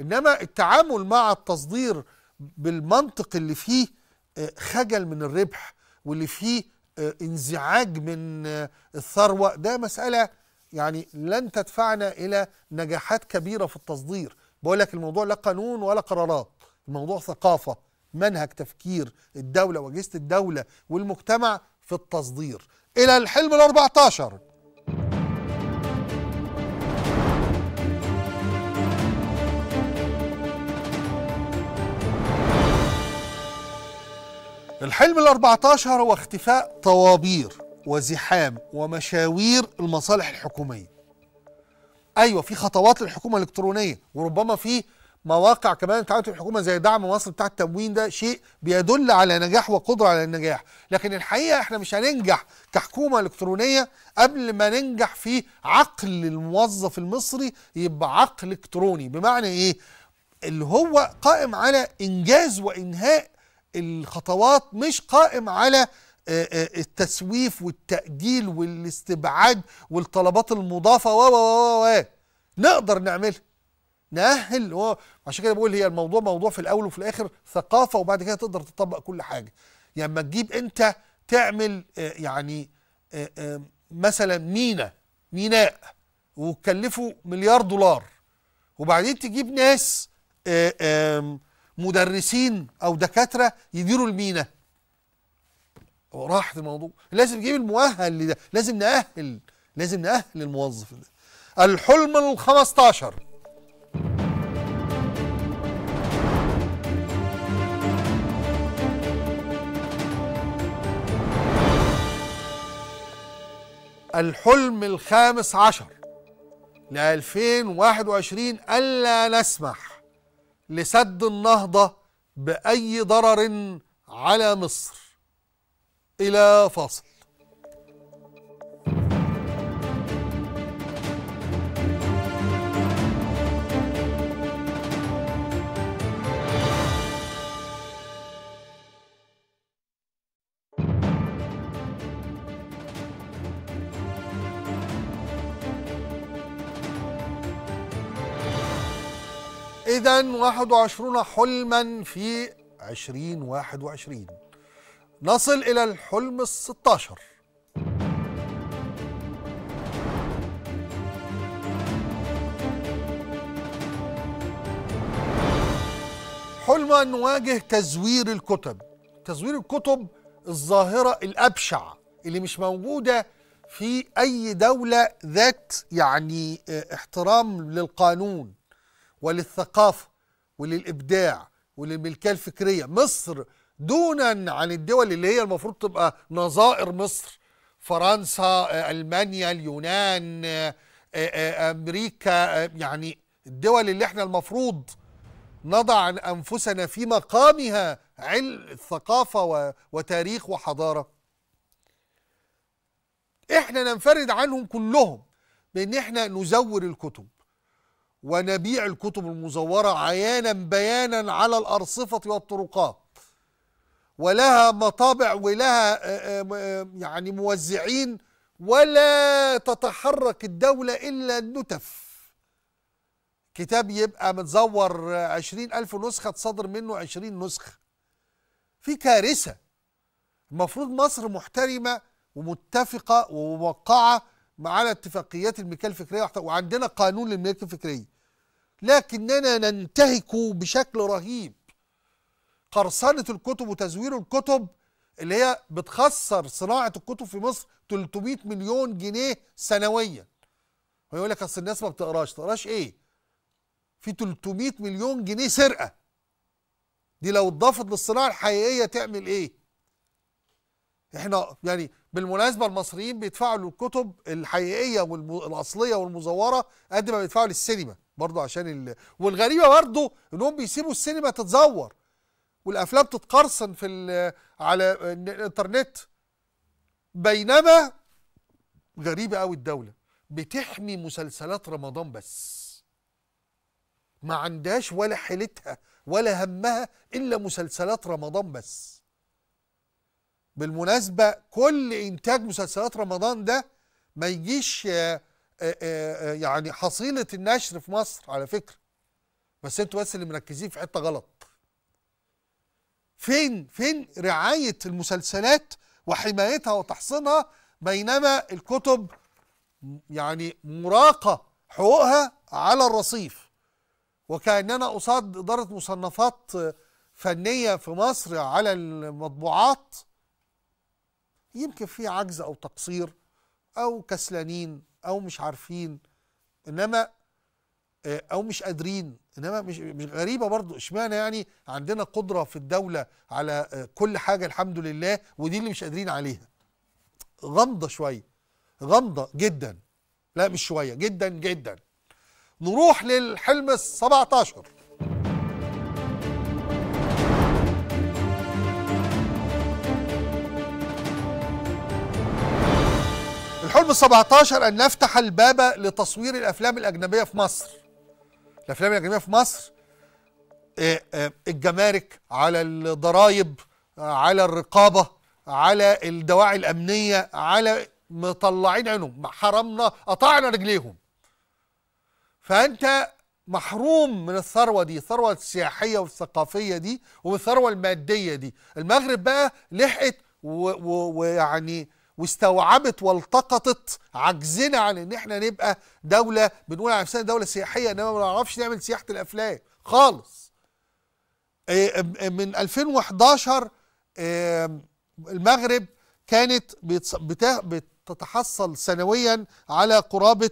انما التعامل مع التصدير بالمنطق اللي فيه آه، خجل من الربح واللي فيه آه، انزعاج من آه، الثروة ده مسألة يعني لن تدفعنا إلى نجاحات كبيرة في التصدير بقول لك الموضوع لا قانون ولا قرارات الموضوع ثقافة منهج تفكير الدولة وأجهزة الدولة والمجتمع في التصدير إلى الحلم ال 14 الحلم ال14 هو اختفاء طوابير وزحام ومشاوير المصالح الحكوميه ايوه في خطوات للحكومه الالكترونيه وربما في مواقع كمان تعاملت الحكومه زي دعم مصر بتاع التموين ده شيء بيدل على نجاح وقدره على النجاح لكن الحقيقه احنا مش هننجح كحكومه الكترونيه قبل ما ننجح في عقل الموظف المصري يبقى عقل الكتروني بمعنى ايه اللي هو قائم على انجاز وانهاء الخطوات مش قائم على آه، آه، التسويف والتأجيل والاستبعاد والطلبات المضافة و و و نقدر نعملها نأهل هو عشان كده بقول هي الموضوع موضوع في الأول وفي الآخر ثقافة وبعد كده تقدر تطبق كل حاجة يعني ما تجيب أنت تعمل آه، يعني آه، مثلا مينا ميناء وتكلفه مليار دولار وبعدين تجيب ناس آه، مدرسين أو دكاترة يديروا المينا في الموضوع لازم تجيب المؤهل لده لازم نأهل لازم نأهل الموظف ده الحلم ال 15 الحلم الخامس عشر ل 2021 ألا نسمح لسد النهضة بأي ضرر على مصر إلى فاصل إذا 21 حلما في 2021 نصل إلى الحلم ال 16 حلم أن نواجه تزوير الكتب تزوير الكتب الظاهرة الأبشع اللي مش موجودة في أي دولة ذات يعني آه، احترام للقانون وللثقافة وللإبداع وللملكية الفكرية مصر دونا عن الدول اللي هي المفروض تبقى نظائر مصر فرنسا آه، ألمانيا اليونان آه، آه، أمريكا يعني الدول اللي احنا المفروض نضع عن أنفسنا في مقامها علم الثقافة وتاريخ وحضارة احنا ننفرد عنهم كلهم بان احنا نزور الكتب ونبيع الكتب المزورة عيانا بيانا على الأرصفة والطرقات ولها مطابع ولها آه، آه، آه، يعني موزعين ولا تتحرك الدولة إلا النتف كتاب يبقى متزور عشرين ألف نسخة تصدر منه عشرين نسخة في كارثة المفروض مصر محترمة ومتفقة وموقعة على اتفاقيات الملكيه الفكريه وعندنا قانون للملكيه الفكريه لكننا ننتهك بشكل رهيب قرصنه الكتب وتزوير الكتب اللي هي بتخسر صناعه الكتب في مصر 300 مليون جنيه سنويا ويقول لك اصل الناس ما بتقراش تقراش ايه في 300 مليون جنيه سرقه دي لو اتضافت للصناعه الحقيقيه تعمل ايه احنا يعني بالمناسبه المصريين بيدفعوا للكتب الحقيقيه والاصليه والمزوره قد ما بيدفعوا للسينما برضه عشان ال... والغريبه برضه انهم بيسيبوا السينما تتزور والافلام تتقرصن في ال... على الانترنت بينما غريبه قوي الدوله بتحمي مسلسلات رمضان بس ما عندهاش ولا حيلتها ولا همها الا مسلسلات رمضان بس بالمناسبة كل إنتاج مسلسلات رمضان ده ما يجيش آه، آه، آه، يعني حصيلة النشر في مصر على فكرة بس انتوا بس اللي مركزين في حتة غلط فين فين رعاية المسلسلات وحمايتها وتحصينها بينما الكتب يعني مراقة حقوقها على الرصيف وكأننا قصاد إدارة مصنفات فنية في مصر على المطبوعات يمكن في عجز أو تقصير أو كسلانين أو مش عارفين إنما آه، أو مش قادرين إنما مش, مش غريبة برضو إشمعنى يعني عندنا قدرة في الدولة على آه، كل حاجة الحمد لله ودي اللي مش قادرين عليها غامضة شوية غامضة جدا لا مش شوية جدا جدا نروح للحلم ال 17 حلم 17 أن نفتح الباب لتصوير الأفلام الأجنبية في مصر الأفلام الأجنبية في مصر آه، آه، الجمارك على الضرايب آه، على الرقابة على الدواعي الأمنية على مطلعين عينهم حرمنا قطعنا رجليهم فأنت محروم من الثروة دي الثروة السياحية والثقافية دي والثروة المادية دي المغرب بقى لحقت ويعني واستوعبت والتقطت عجزنا عن ان احنا نبقى دوله بنقول على نفسنا دوله سياحيه انما ما نعرفش نعمل سياحه الافلام خالص آه، من 2011 المغرب كانت بتتحصل سنويا على قرابه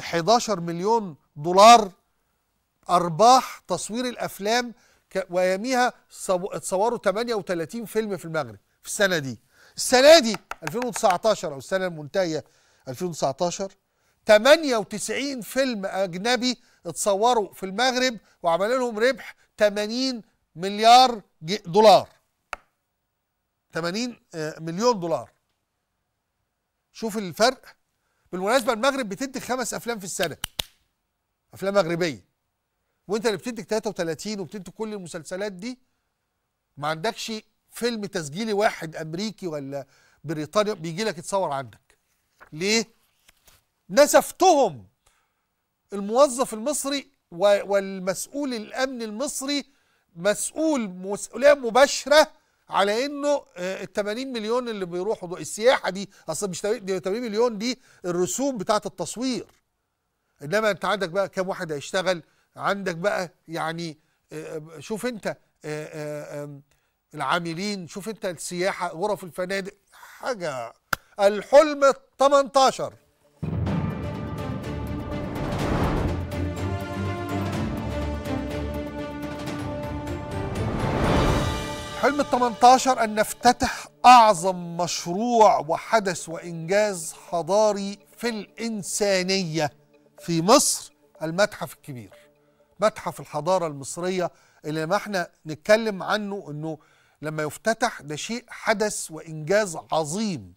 11 مليون دولار ارباح تصوير الافلام واياميها تصوروا 38 فيلم في المغرب في السنه دي السنه دي 2019 او السنه المنتهيه 2019 98 فيلم اجنبي اتصوروا في المغرب وعمل لهم ربح 80 مليار دولار 80 آه، مليون دولار شوف الفرق بالمناسبه المغرب بتنتج خمس افلام في السنه افلام مغربيه وانت اللي بتنتج 33 وبتنتج كل المسلسلات دي ما عندكش فيلم تسجيلي واحد امريكي ولا بريطانيا بيجي لك يتصور عندك ليه نسفتهم الموظف المصري والمسؤول الامن المصري مسؤول مسؤوليه مباشره على انه آه، ال 80 مليون اللي بيروحوا السياحه دي اصل مش 80 مليون دي الرسوم بتاعه التصوير انما انت عندك بقى كام واحد هيشتغل عندك بقى يعني آه، آه، شوف انت العاملين شوف انت السياحه غرف الفنادق حاجه الحلم 18 حلم ال 18 أن نفتتح أعظم مشروع وحدث وإنجاز حضاري في الإنسانية في مصر المتحف الكبير متحف الحضارة المصرية اللي ما احنا نتكلم عنه أنه لما يفتتح ده شيء حدث وإنجاز عظيم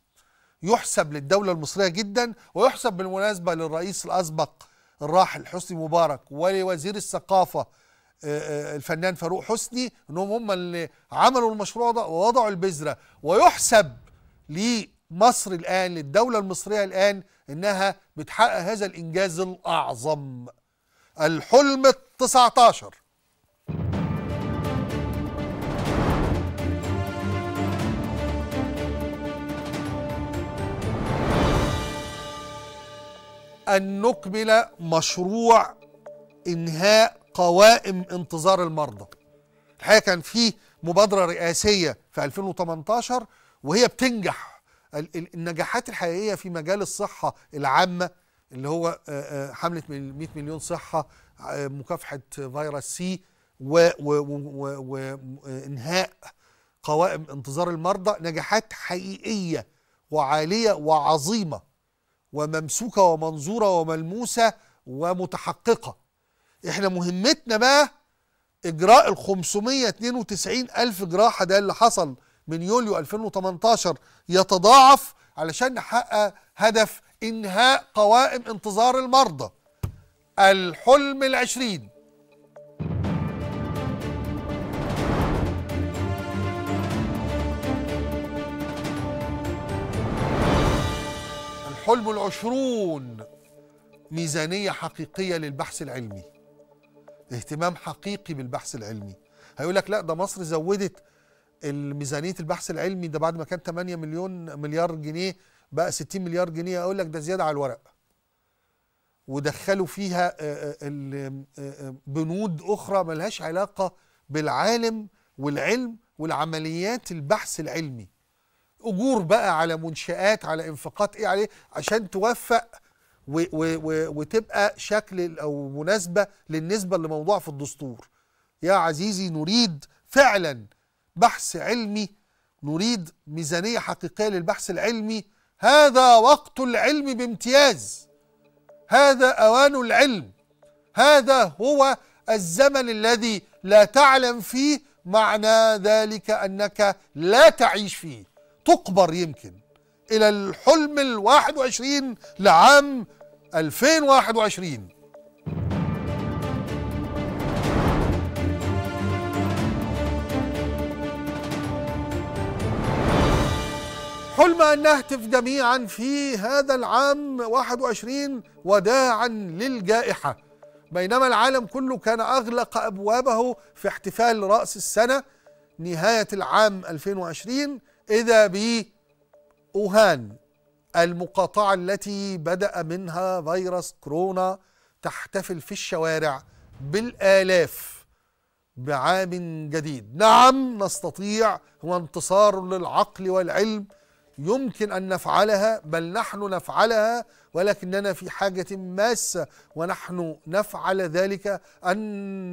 يحسب للدولة المصرية جدا ويحسب بالمناسبة للرئيس الأسبق الراحل حسني مبارك ولوزير الثقافة آه، آه، الفنان فاروق حسني انهم هم اللي عملوا المشروع ده ووضعوا البذره ويحسب لمصر الان للدوله المصريه الان انها بتحقق هذا الانجاز الاعظم الحلم ال 19 أن نكمل مشروع إنهاء قوائم انتظار المرضى الحقيقة كان في مبادرة رئاسية في 2018 وهي بتنجح النجاحات الحقيقية في مجال الصحة العامة اللي هو حملة 100 مليون صحة مكافحة فيروس سي وإنهاء قوائم انتظار المرضى نجاحات حقيقية وعالية وعظيمة وممسوكة ومنظورة وملموسة ومتحققة احنا مهمتنا بقى اجراء ال 592 الف جراحة ده اللي حصل من يوليو 2018 يتضاعف علشان نحقق هدف انهاء قوائم انتظار المرضى الحلم العشرين حلم العشرون ميزانية حقيقية للبحث العلمي اهتمام حقيقي بالبحث العلمي هيقول لك لا ده مصر زودت ميزانية البحث العلمي ده بعد ما كان 8 مليون مليار جنيه بقى 60 مليار جنيه اقول لك ده زيادة على الورق ودخلوا فيها بنود أخرى ملهاش علاقة بالعالم والعلم والعمليات البحث العلمي اجور بقى على منشات على انفاقات ايه عليه عشان توفق و و و وتبقى شكل او مناسبه للنسبه اللي موضوعه في الدستور يا عزيزي نريد فعلا بحث علمي نريد ميزانيه حقيقيه للبحث العلمي هذا وقت العلم بامتياز هذا اوان العلم هذا هو الزمن الذي لا تعلم فيه معنى ذلك انك لا تعيش فيه تقبر يمكن إلى الحلم ال 21 لعام 2021 حلم أن نهتف جميعا في هذا العام 21 وداعا للجائحة بينما العالم كله كان أغلق أبوابه في احتفال رأس السنة نهاية العام 2020 إذا بأوهان أوهان المقاطعة التي بدأ منها فيروس كورونا تحتفل في الشوارع بالآلاف بعام جديد نعم نستطيع هو انتصار للعقل والعلم يمكن أن نفعلها بل نحن نفعلها ولكننا في حاجة ماسة ونحن نفعل ذلك أن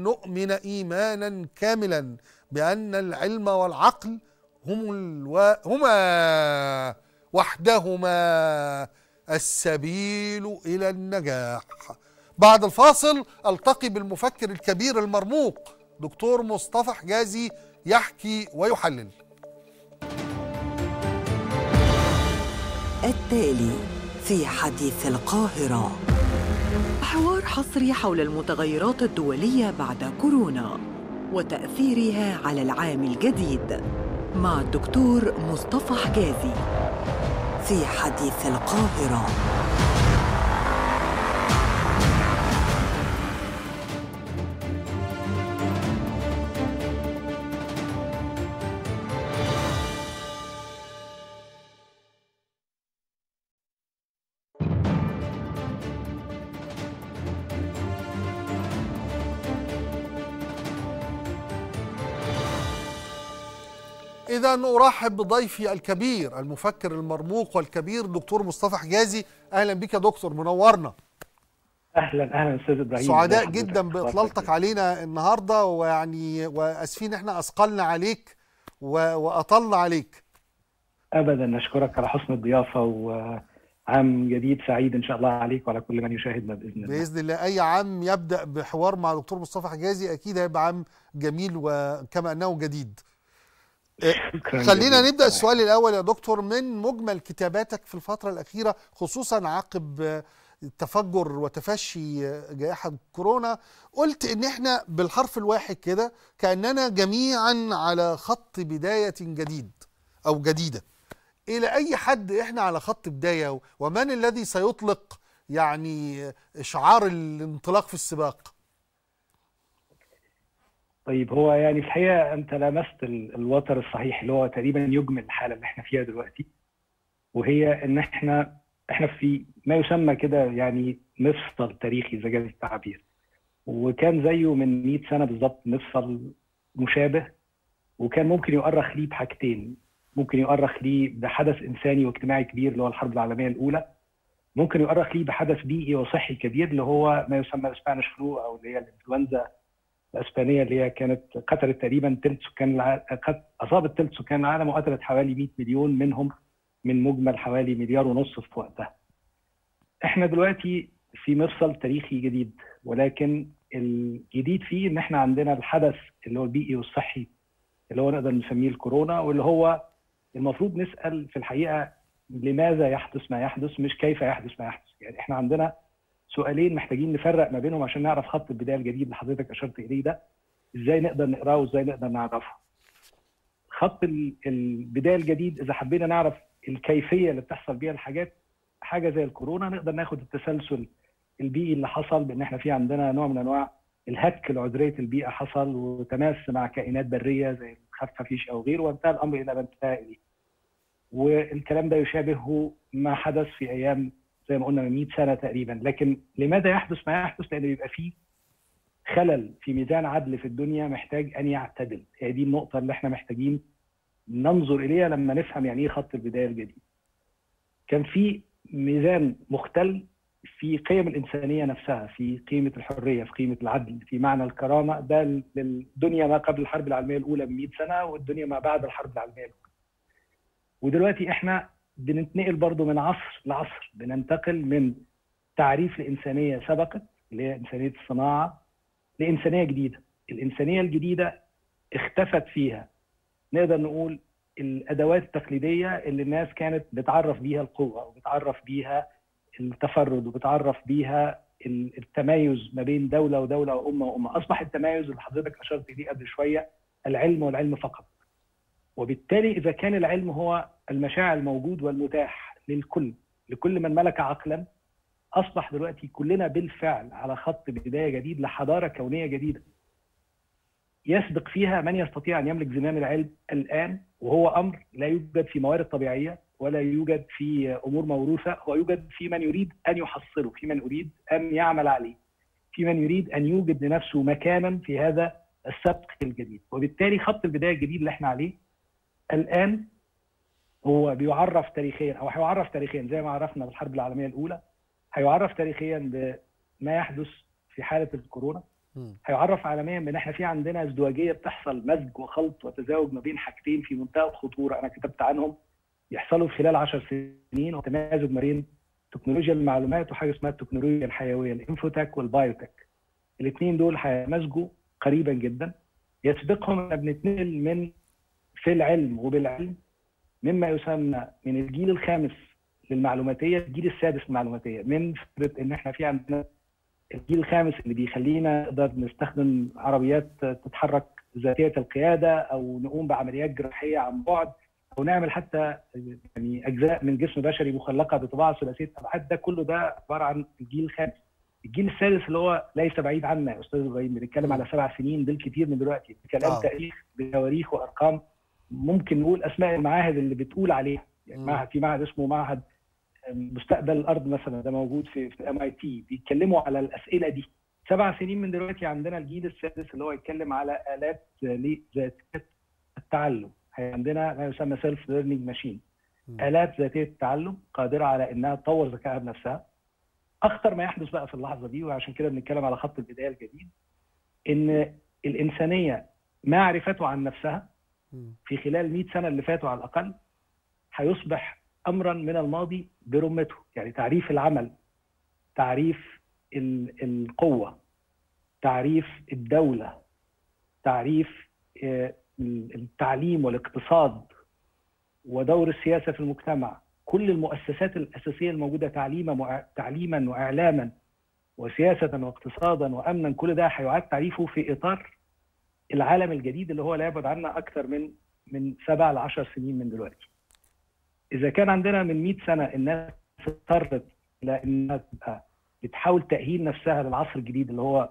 نؤمن إيمانا كاملا بأن العلم والعقل هم الو... هما وحدهما السبيل إلى النجاح بعد الفاصل ألتقي بالمفكر الكبير المرموق دكتور مصطفى حجازي يحكي ويحلل التالي في حديث القاهرة حوار حصري حول المتغيرات الدولية بعد كورونا وتأثيرها على العام الجديد مع الدكتور مصطفى حجازي في حديث القاهره إذا أرحب بضيفي الكبير المفكر المرموق والكبير دكتور مصطفى حجازي أهلا بك يا دكتور منورنا اهلا اهلا استاذ ابراهيم سعداء جدا باطلالتك علينا النهارده ويعني واسفين احنا اثقلنا عليك واطلنا عليك ابدا نشكرك على حسن الضيافه وعام جديد سعيد ان شاء الله عليك وعلى كل من يشاهدنا باذن الله باذن الله اي عام يبدا بحوار مع دكتور مصطفى حجازي اكيد هيبقى عام جميل وكما انه جديد إيه، *laughs* خلينا نبدا السؤال الاول يا دكتور من مجمل كتاباتك في الفتره الاخيره خصوصا عقب تفجر وتفشي جائحه كورونا قلت ان احنا بالحرف الواحد كده كاننا جميعا على خط بدايه جديد او جديده الى اي حد احنا على خط بدايه ومن الذي سيطلق يعني شعار الانطلاق في السباق طيب هو يعني في الحقيقه انت لمست الوتر الصحيح اللي هو تقريبا يجمل الحاله اللي احنا فيها دلوقتي وهي ان احنا احنا في ما يسمى كده يعني مفصل تاريخي اذا جاز التعبير وكان زيه من 100 سنه بالظبط مفصل مشابه وكان ممكن يؤرخ ليه بحاجتين ممكن يؤرخ ليه بحدث انساني واجتماعي كبير اللي هو الحرب العالميه الاولى ممكن يؤرخ ليه بحدث بيئي وصحي كبير اللي هو ما يسمى الاسبانش فلو او اللي هي الانفلونزا الاسبانيه اللي هي كانت قتلت تقريبا ثلث سكان العالم اصابت ثلث سكان العالم وقتلت حوالي 100 مليون منهم من مجمل حوالي مليار ونص في وقتها. احنا دلوقتي في مفصل تاريخي جديد ولكن الجديد فيه ان احنا عندنا الحدث اللي هو البيئي والصحي اللي هو نقدر نسميه الكورونا واللي هو المفروض نسال في الحقيقه لماذا يحدث ما يحدث مش كيف يحدث ما يحدث يعني احنا عندنا سؤالين محتاجين نفرق ما بينهم عشان نعرف خط البدايه الجديد اللي حضرتك اشرت اليه ده ازاي نقدر نقراه وازاي نقدر نعرفه. خط البدايه الجديد اذا حبينا نعرف الكيفيه اللي بتحصل بيها الحاجات حاجه زي الكورونا نقدر ناخد التسلسل البيئي اللي حصل بان احنا في عندنا نوع من انواع الهك لعذريه البيئه حصل وتماس مع كائنات بريه زي الخفافيش او غيره وانتهى الامر الى ما انتهى اليه. والكلام ده يشابهه ما حدث في ايام زي ما قلنا من 100 سنه تقريبا لكن لماذا يحدث ما يحدث لان بيبقى فيه خلل في ميزان عدل في الدنيا محتاج ان يعتدل هي دي النقطه اللي احنا محتاجين ننظر اليها لما نفهم يعني ايه خط البدايه الجديد كان في ميزان مختل في قيم الإنسانية نفسها في قيمة الحرية في قيمة العدل في معنى الكرامة ده للدنيا ما قبل الحرب العالمية الأولى ب 100 سنة والدنيا ما بعد الحرب العالمية الأولى ودلوقتي إحنا بنتنقل برضو من عصر لعصر بننتقل من تعريف لإنسانية سبقت اللي هي إنسانية الصناعة لإنسانية جديدة الإنسانية الجديدة اختفت فيها نقدر نقول الأدوات التقليدية اللي الناس كانت بتعرف بيها القوة وبتعرف بيها التفرد وبتعرف بيها التمايز ما بين دولة ودولة وأمة وأمة أصبح التمايز اللي حضرتك أشرت ليه قبل شوية العلم والعلم فقط وبالتالي إذا كان العلم هو المشاعر الموجود والمتاح للكل لكل من ملك عقلا أصبح دلوقتي كلنا بالفعل على خط بداية جديد لحضارة كونية جديدة يسبق فيها من يستطيع أن يملك زمام العلم الآن وهو أمر لا يوجد في موارد طبيعية ولا يوجد في أمور موروثة هو يوجد في من يريد أن يحصله في من يريد أن يعمل عليه في من يريد أن يوجد لنفسه مكانا في هذا السبق الجديد وبالتالي خط البداية الجديد اللي احنا عليه الان هو بيعرف تاريخيا او هيعرف تاريخيا زي ما عرفنا بالحرب العالميه الاولى هيعرف تاريخيا بما يحدث في حاله الكورونا هيعرف عالميا بان احنا في عندنا ازدواجيه بتحصل مزج وخلط وتزاوج ما بين حاجتين في منتهى الخطوره انا كتبت عنهم يحصلوا في خلال 10 سنين وتمازج ما بين تكنولوجيا المعلومات وحاجه اسمها التكنولوجيا الحيويه الانفوتك والبايوتك الاثنين دول هيمزجوا قريبا جدا يسبقهم ان بنتنقل من في العلم وبالعلم مما يسمى من الجيل الخامس للمعلوماتيه الجيل السادس للمعلوماتيه من فكره ان احنا في عندنا الجيل الخامس اللي بيخلينا نقدر نستخدم عربيات تتحرك ذاتيه القياده او نقوم بعمليات جراحيه عن بعد او نعمل حتى يعني اجزاء من جسم بشري مخلقه بطباعه ثلاثيه ابعاد ده كله ده عباره عن الجيل الخامس. الجيل السادس اللي هو ليس بعيد عنا يا استاذ ابراهيم بنتكلم على سبع سنين بالكثير من دلوقتي آه. كلام آه. تاريخ بتواريخ وارقام ممكن نقول اسماء المعاهد اللي بتقول عليها يعني معهد في معهد اسمه معهد مستقبل الارض مثلا ده موجود في في ام اي تي بيتكلموا على الاسئله دي سبع سنين من دلوقتي عندنا الجيل السادس اللي هو يتكلم على الات ذاتيه التعلم عندنا ما يسمى سيلف ليرنينج ماشين الات ذاتيه التعلم قادره على انها تطور ذكائها بنفسها اخطر ما يحدث بقى في اللحظه دي وعشان كده بنتكلم على خط البدايه الجديد ان الانسانيه معرفته عن نفسها في خلال 100 سنه اللي فاتوا على الاقل هيصبح امرا من الماضي برمته يعني تعريف العمل تعريف القوه تعريف الدوله تعريف آه، التعليم والاقتصاد ودور السياسه في المجتمع كل المؤسسات الاساسيه الموجوده تعليما تعليما واعلاما وسياسه واقتصادا وامنا كل ده هيعاد تعريفه في اطار العالم الجديد اللي هو لا يبعد عنا اكثر من من سبع ل 10 سنين من دلوقتي. اذا كان عندنا من 100 سنه الناس اضطرت الى انها تبقى بتحاول تاهيل نفسها للعصر الجديد اللي هو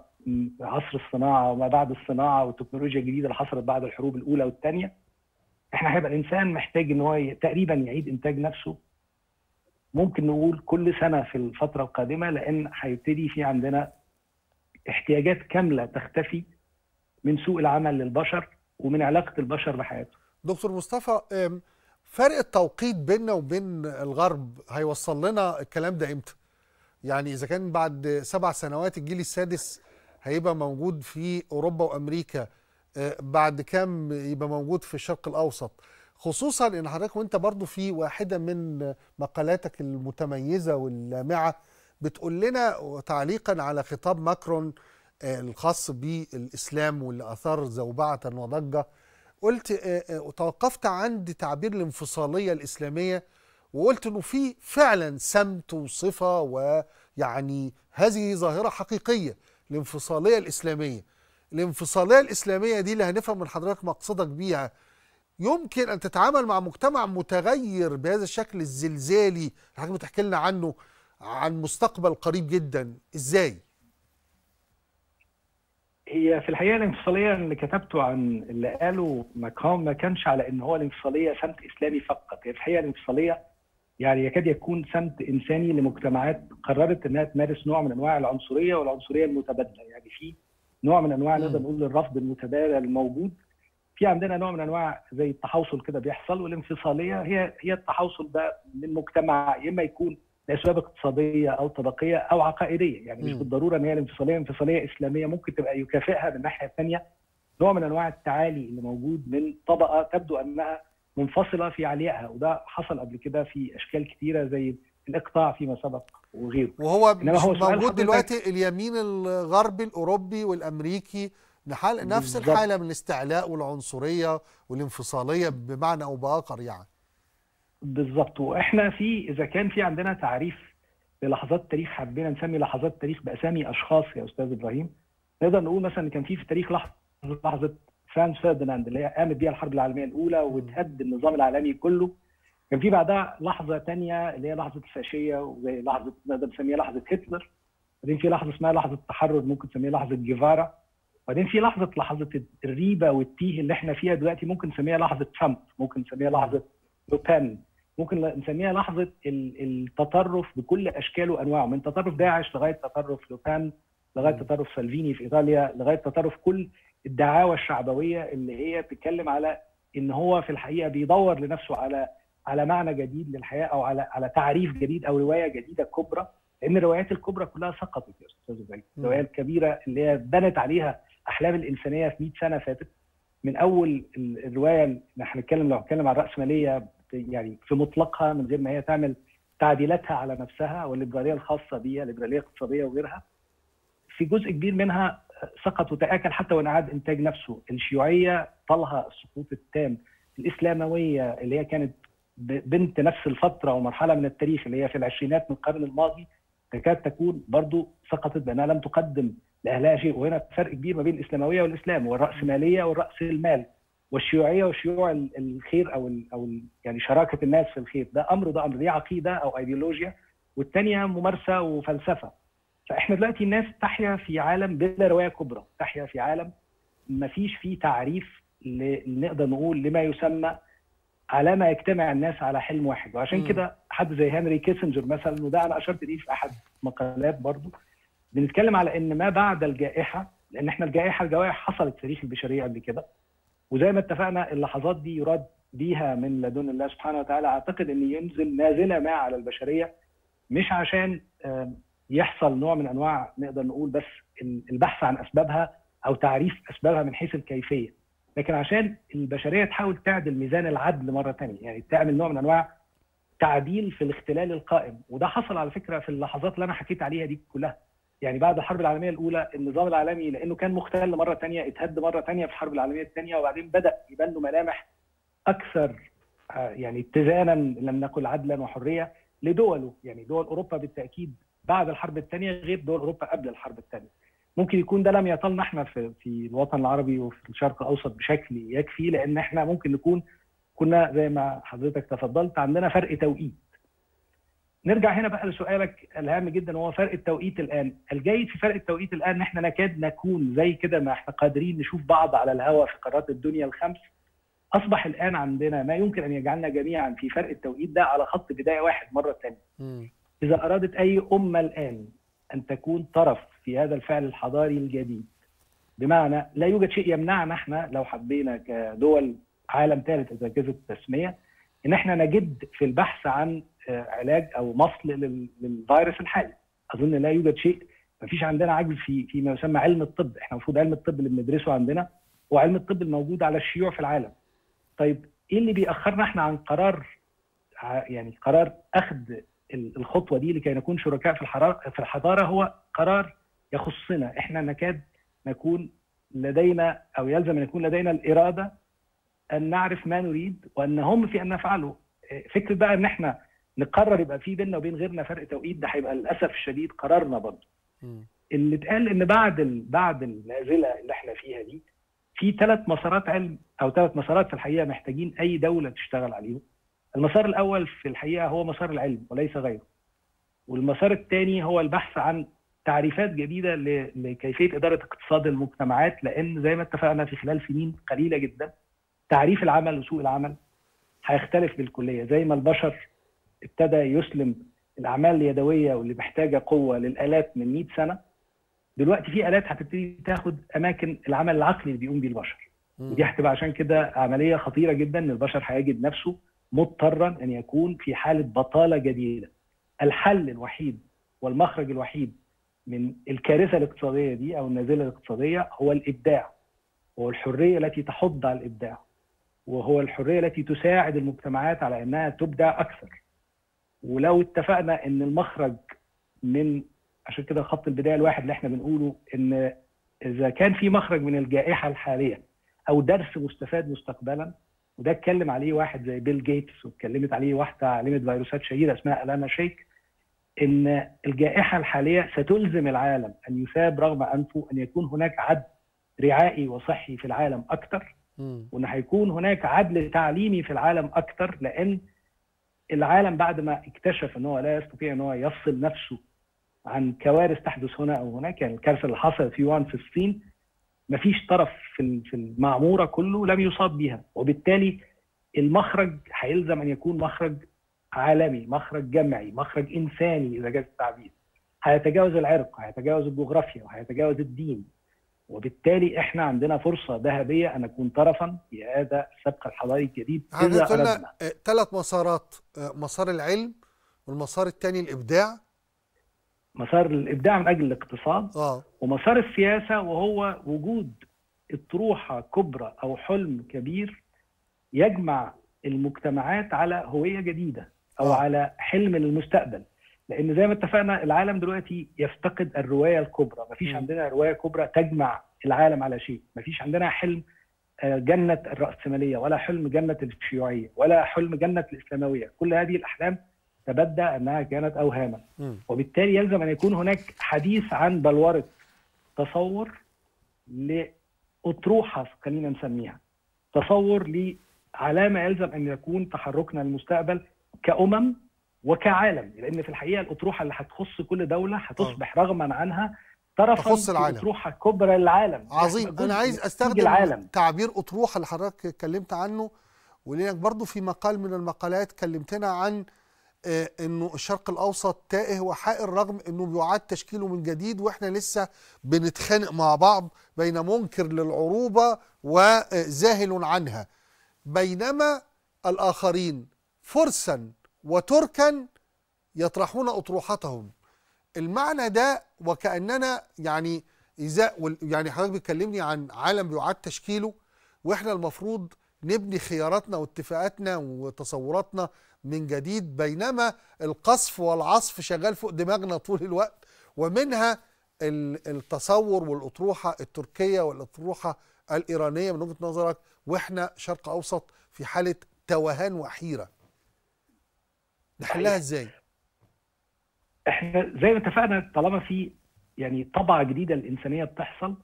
عصر الصناعه وما بعد الصناعه والتكنولوجيا الجديده اللي حصلت بعد الحروب الاولى والثانيه احنا هيبقى الانسان محتاج ان هو تقريبا يعيد انتاج نفسه ممكن نقول كل سنه في الفتره القادمه لان هيبتدي في عندنا احتياجات كامله تختفي من سوق العمل للبشر ومن علاقه البشر بحياتهم. دكتور مصطفى فرق التوقيت بيننا وبين الغرب هيوصل لنا الكلام ده امتى؟ يعني اذا كان بعد سبع سنوات الجيل السادس هيبقى موجود في اوروبا وامريكا آه، بعد كام يبقى موجود في الشرق الاوسط خصوصا ان حضرتك وانت برضو في واحده من مقالاتك المتميزه واللامعه بتقول لنا تعليقا على خطاب ماكرون الخاص بالاسلام واللي اثار زوبعه وضجه قلت آه، آه، توقفت عند تعبير الانفصاليه الاسلاميه وقلت انه في فعلا سمت وصفه ويعني هذه ظاهره حقيقيه الانفصاليه الاسلاميه الانفصاليه الاسلاميه دي اللي هنفهم من حضرتك مقصدك بيها يمكن ان تتعامل مع مجتمع متغير بهذا الشكل الزلزالي اللي حضرتك بتحكي لنا عنه عن مستقبل قريب جدا ازاي هي في الحقيقه الانفصاليه اللي كتبته عن اللي قاله ماكرون ما كانش على ان هو الانفصاليه سمت اسلامي فقط، هي في الحقيقه الانفصاليه يعني يكاد يكون سمت انساني لمجتمعات قررت انها تمارس نوع من انواع العنصريه والعنصريه المتبادله، يعني في نوع من انواع نقدر نقول الرفض المتبادل الموجود في عندنا نوع من انواع زي التحوصل كده بيحصل والانفصاليه هي هي التحوصل ده من مجتمع يا اما يكون لاسباب اقتصاديه او طبقيه او عقائديه يعني مش بالضروره ان هي الانفصاليه انفصاليه اسلاميه ممكن تبقى يكافئها من الناحيه الثانيه نوع من انواع التعالي اللي موجود من طبقه تبدو انها منفصله في عليائها وده حصل قبل كده في اشكال كثيره زي الاقطاع فيما سبق وغيره وهو إنما هو موجود دلوقتي اليمين الغربي الاوروبي والامريكي نفس الحاله من الاستعلاء والعنصريه والانفصاليه بمعنى او باخر يعني بالظبط واحنا في اذا كان في عندنا تعريف للحظات تاريخ حبينا نسمي لحظات تاريخ باسامي اشخاص يا استاذ ابراهيم نقدر نقول مثلا كان في في التاريخ لحظه لحظه فرانس فيردناند اللي هي قامت بيها الحرب العالميه الاولى وتهد النظام العالمي كله كان في بعدها لحظه ثانيه اللي هي لحظه الفاشيه وزي لحظه نقدر نسميها لحظه هتلر بعدين في لحظه اسمها لحظه التحرر ممكن نسميها لحظه جيفارا وبعدين في لحظه لحظه الريبه والتيه اللي احنا فيها دلوقتي ممكن نسميها لحظه ترامب ممكن نسميها لحظه لوبان ممكن نسميها لحظه التطرف بكل اشكاله وانواعه من تطرف داعش لغايه تطرف لوكان لغايه تطرف سالفيني في ايطاليا لغايه تطرف كل الدعاوى الشعبويه اللي هي بتتكلم على ان هو في الحقيقه بيدور لنفسه على على معنى جديد للحياه او على على تعريف جديد او روايه جديده كبرى لان الروايات الكبرى كلها سقطت يا استاذ زكي الروايه الكبيره اللي هي بنت عليها احلام الانسانيه في 100 سنه فاتت من اول الروايه اللي احنا نتكلم لو هنتكلم عن الراسماليه يعني في مطلقها من غير ما هي تعمل تعديلاتها على نفسها والليبراليه الخاصه بيها الليبراليه الاقتصاديه وغيرها في جزء كبير منها سقط وتاكل حتى وان انتاج نفسه الشيوعيه طالها السقوط التام الاسلامويه اللي هي كانت بنت نفس الفتره ومرحله من التاريخ اللي هي في العشرينات من القرن الماضي تكاد تكون برضو سقطت بانها لم تقدم لاهلها شيء وهنا فرق كبير ما بين الاسلامويه والاسلام والراسماليه والراس المال والشيوعيه وشيوع الخير او او يعني شراكه الناس في الخير ده امر وده امر دي عقيده او ايديولوجيا والثانيه ممارسه وفلسفه فاحنا دلوقتي الناس تحيا في عالم بلا روايه كبرى تحيا في عالم ما فيش فيه تعريف نقدر نقول لما يسمى على ما يجتمع الناس على حلم واحد وعشان كده حد زي هنري كيسنجر مثلا وده انا اشرت ليه في احد مقالات برضو بنتكلم على ان ما بعد الجائحه لان احنا الجائحه الجوائح حصلت في تاريخ البشريه قبل كده وزي ما اتفقنا اللحظات دي يراد بيها من لدن الله سبحانه وتعالى اعتقد ان ينزل نازله ما على البشريه مش عشان يحصل نوع من انواع نقدر نقول بس البحث عن اسبابها او تعريف اسبابها من حيث الكيفيه لكن عشان البشريه تحاول تعدل ميزان العدل مره ثانيه يعني تعمل نوع من انواع تعديل في الاختلال القائم وده حصل على فكره في اللحظات اللي انا حكيت عليها دي كلها يعني بعد الحرب العالميه الاولى النظام العالمي لانه كان مختل مره ثانيه اتهد مره ثانيه في الحرب العالميه الثانيه وبعدين بدا يبان له ملامح اكثر آه، يعني اتزانا لم نقل عدلا وحريه لدوله يعني دول اوروبا بالتاكيد بعد الحرب الثانيه غير دول اوروبا قبل الحرب الثانيه ممكن يكون ده لم يطلنا احنا في في الوطن العربي وفي الشرق الاوسط بشكل يكفي لان احنا ممكن نكون كنا زي ما حضرتك تفضلت عندنا فرق توقيت نرجع هنا بقى لسؤالك الهام جدا وهو فرق التوقيت الان الجيد في فرق التوقيت الان ان احنا نكاد نكون زي كده ما احنا قادرين نشوف بعض على الهواء في قارات الدنيا الخمس اصبح الان عندنا ما يمكن ان يجعلنا جميعا في فرق التوقيت ده على خط بدايه واحد مره ثانيه اذا ارادت اي امه الان ان تكون طرف في هذا الفعل الحضاري الجديد بمعنى لا يوجد شيء يمنعنا احنا لو حبينا كدول عالم ثالث اذا جازت التسميه ان احنا نجد في البحث عن علاج او مصل للفيروس الحالي اظن لا يوجد شيء ما فيش عندنا عجز في في ما يسمى علم الطب احنا المفروض علم الطب اللي بندرسه عندنا هو علم الطب الموجود على الشيوع في العالم طيب ايه اللي بيأخرنا احنا عن قرار يعني قرار اخذ الخطوه دي لكي نكون شركاء في الحراره في الحضاره هو قرار يخصنا احنا نكاد نكون لدينا او يلزم ان يكون لدينا الاراده ان نعرف ما نريد وان نهم في ان نفعله آه، فكره بقى ان احنا نقرر يبقى في بيننا وبين غيرنا فرق توقيت ده هيبقى للاسف الشديد قرارنا برضه اللي اتقال ان بعد ال... بعد النازله اللي احنا فيها دي في ثلاث مسارات علم او ثلاث مسارات في الحقيقه محتاجين اي دوله تشتغل عليهم المسار الاول في الحقيقه هو مسار العلم وليس غيره والمسار الثاني هو البحث عن تعريفات جديده لكيفيه اداره اقتصاد المجتمعات لان زي ما اتفقنا في خلال سنين قليله جدا تعريف العمل وسوق العمل هيختلف بالكليه زي ما البشر ابتدى يسلم الاعمال اليدويه واللي محتاجه قوه للالات من 100 سنه دلوقتي في الات هتبتدي تاخد اماكن العمل العقلي اللي بيقوم بيه البشر ودي هتبقى عشان كده عمليه خطيره جدا ان البشر هيجد نفسه مضطرا ان يكون في حاله بطاله جديده الحل الوحيد والمخرج الوحيد من الكارثه الاقتصاديه دي او النازله الاقتصاديه هو الابداع هو الحريه التي تحض على الابداع وهو الحريه التي تساعد المجتمعات على انها تبدع اكثر ولو اتفقنا ان المخرج من عشان كده خط البدايه الواحد اللي احنا بنقوله ان اذا كان في مخرج من الجائحه الحاليه او درس مستفاد مستقبلا وده اتكلم عليه واحد زي بيل جيتس واتكلمت عليه واحده عالمه فيروسات شهيره اسمها الانا شيك ان الجائحه الحاليه ستلزم العالم ان يثاب رغم انفه ان يكون هناك عدل رعائي وصحي في العالم اكثر وان هيكون هناك عدل تعليمي في العالم اكثر لان العالم بعد ما اكتشف ان هو لا يستطيع ان هو يفصل نفسه عن كوارث تحدث هنا او هناك يعني الكارثه اللي حصلت في يوان في الصين مفيش طرف في في المعموره كله لم يصاب بها وبالتالي المخرج هيلزم ان يكون مخرج عالمي مخرج جمعي مخرج انساني اذا جاز التعبير هيتجاوز العرق هيتجاوز الجغرافيا وهيتجاوز الدين وبالتالي احنا عندنا فرصه ذهبيه ان نكون طرفا في هذا السبق الحضاري الجديد يعني قلنا آه، ثلاث مسارات آه، مسار العلم والمسار الثاني الابداع مسار الابداع من اجل الاقتصاد آه. ومسار السياسه وهو وجود اطروحه كبرى او حلم كبير يجمع المجتمعات على هويه جديده او آه. على حلم للمستقبل لان زي ما اتفقنا العالم دلوقتي يفتقد الروايه الكبرى مفيش م. عندنا روايه كبرى تجمع العالم على شيء مفيش عندنا حلم آه، جنه الراسماليه ولا حلم جنه الشيوعيه ولا حلم جنه الاسلامويه كل هذه الاحلام تبدى انها كانت اوهاما م. وبالتالي يلزم ان يكون هناك حديث عن بلوره تصور لاطروحه خلينا نسميها تصور لعلامه يلزم ان يكون تحركنا للمستقبل كامم وكعالم لان في الحقيقه الاطروحه اللي هتخص كل دوله هتصبح آه. رغما عنها طرفا تخص العالم. اطروحه كبرى العالم يعني عظيم انا عايز استخدم العالم. تعبير اطروحه اللي حضرتك اتكلمت عنه ولانك برضو في مقال من المقالات كلمتنا عن آه، انه الشرق الاوسط تائه وحائر رغم انه بيعاد تشكيله من جديد واحنا لسه بنتخانق مع بعض بين منكر للعروبه وزاهل عنها بينما الاخرين فرسا وتركا يطرحون أطروحتهم المعنى ده وكأننا يعني إذا يعني حضرتك بتكلمني عن عالم بيعاد تشكيله وإحنا المفروض نبني خياراتنا واتفاقاتنا وتصوراتنا من جديد بينما القصف والعصف شغال فوق دماغنا طول الوقت ومنها التصور والأطروحة التركية والأطروحة الإيرانية من وجهة نظرك وإحنا شرق أوسط في حالة توهان وحيرة نحلها ازاي؟ احنا زي ما اتفقنا طالما في يعني طبعه جديده للانسانيه بتحصل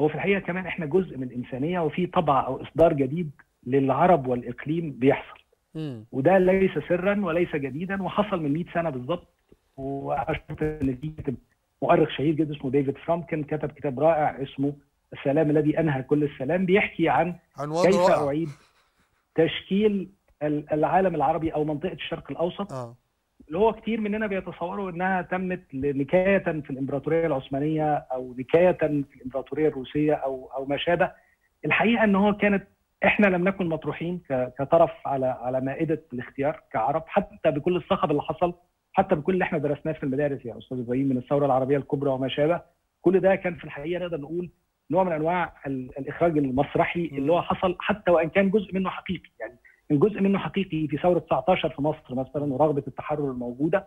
هو في الحقيقه كمان احنا جزء من الانسانيه وفي طبع او اصدار جديد للعرب والاقليم بيحصل م. وده ليس سرا وليس جديدا وحصل من 100 سنه بالظبط واشرت في مؤرخ شهير جدا اسمه ديفيد فرامكن كتب كتاب رائع اسمه السلام الذي انهى كل السلام بيحكي عن, عن كيف رائع. اعيد تشكيل العالم العربي او منطقه الشرق الاوسط آه. اللي هو كتير مننا بيتصوروا انها تمت نكايه في الامبراطوريه العثمانيه او نكايه في الامبراطوريه الروسيه او او ما شابه الحقيقه ان هو كانت احنا لم نكن مطروحين كطرف على على مائده الاختيار كعرب حتى بكل الصخب اللي حصل حتى بكل اللي احنا درسناه في المدارس يا يعني استاذ ابراهيم من الثوره العربيه الكبرى وما شابه كل ده كان في الحقيقه نقدر نقول نوع من انواع الاخراج المسرحي اللي هو حصل حتى وان كان جزء منه حقيقي يعني الجزء منه حقيقي في ثوره 19 في مصر مثلا ورغبه التحرر الموجوده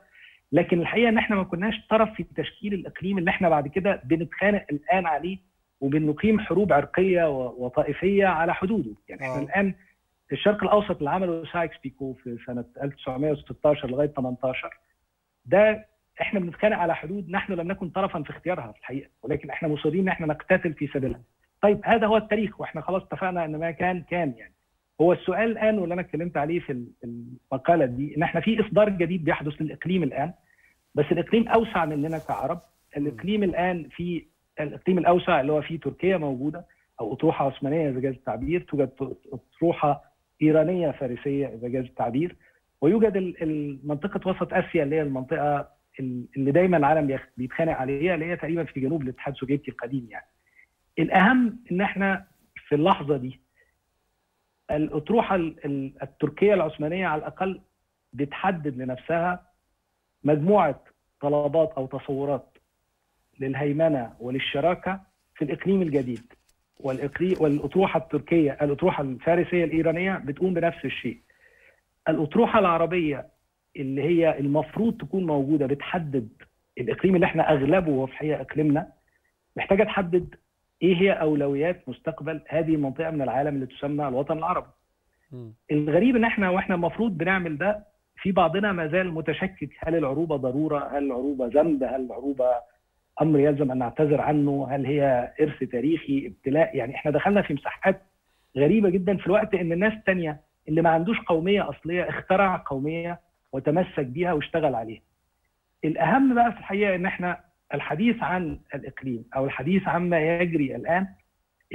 لكن الحقيقه ان احنا ما كناش طرف في تشكيل الاقليم اللي احنا بعد كده بنتخانق الان عليه وبنقيم حروب عرقيه وطائفيه على حدوده يعني احنا آه. الان الشرق الاوسط اللي عمله سايكس بيكو في سنه 1916 لغايه 18 ده احنا بنتخانق على حدود نحن لم نكن طرفا في اختيارها في الحقيقه ولكن احنا مصرين ان احنا نقتتل في سبيلها طيب هذا هو التاريخ واحنا خلاص اتفقنا ان ما كان كان يعني هو السؤال الان واللي انا اتكلمت عليه في المقاله دي ان احنا في اصدار جديد بيحدث للاقليم الان بس الاقليم اوسع مننا كعرب الاقليم الان في الاقليم الاوسع اللي هو في تركيا موجوده او اطروحه عثمانيه اذا جاز التعبير توجد اطروحه ايرانيه فارسيه اذا جاز التعبير ويوجد منطقه وسط اسيا اللي هي المنطقه اللي دايما العالم بيتخانق عليها اللي هي تقريبا في جنوب الاتحاد السوفيتي القديم يعني الاهم ان احنا في اللحظه دي الأطروحة التركية العثمانية على الأقل بتحدد لنفسها مجموعة طلبات أو تصورات للهيمنة وللشراكة في الإقليم الجديد والأطروحة التركية الأطروحة الفارسية الإيرانية بتقوم بنفس الشيء الأطروحة العربية اللي هي المفروض تكون موجودة بتحدد الإقليم اللي احنا أغلبه هو في حقيقة إقليمنا محتاجة تحدد ايه هي اولويات مستقبل هذه المنطقه من العالم اللي تسمى الوطن العربي م. الغريب ان احنا واحنا المفروض بنعمل ده في بعضنا ما زال متشكك هل العروبه ضروره هل العروبه ذنب هل العروبه امر يلزم ان نعتذر عنه هل هي ارث تاريخي ابتلاء يعني احنا دخلنا في مساحات غريبه جدا في الوقت ان الناس الثانيه اللي ما عندوش قوميه اصليه اخترع قوميه وتمسك بيها واشتغل عليها الاهم بقى في الحقيقه ان احنا الحديث عن الاقليم او الحديث عن ما يجري الان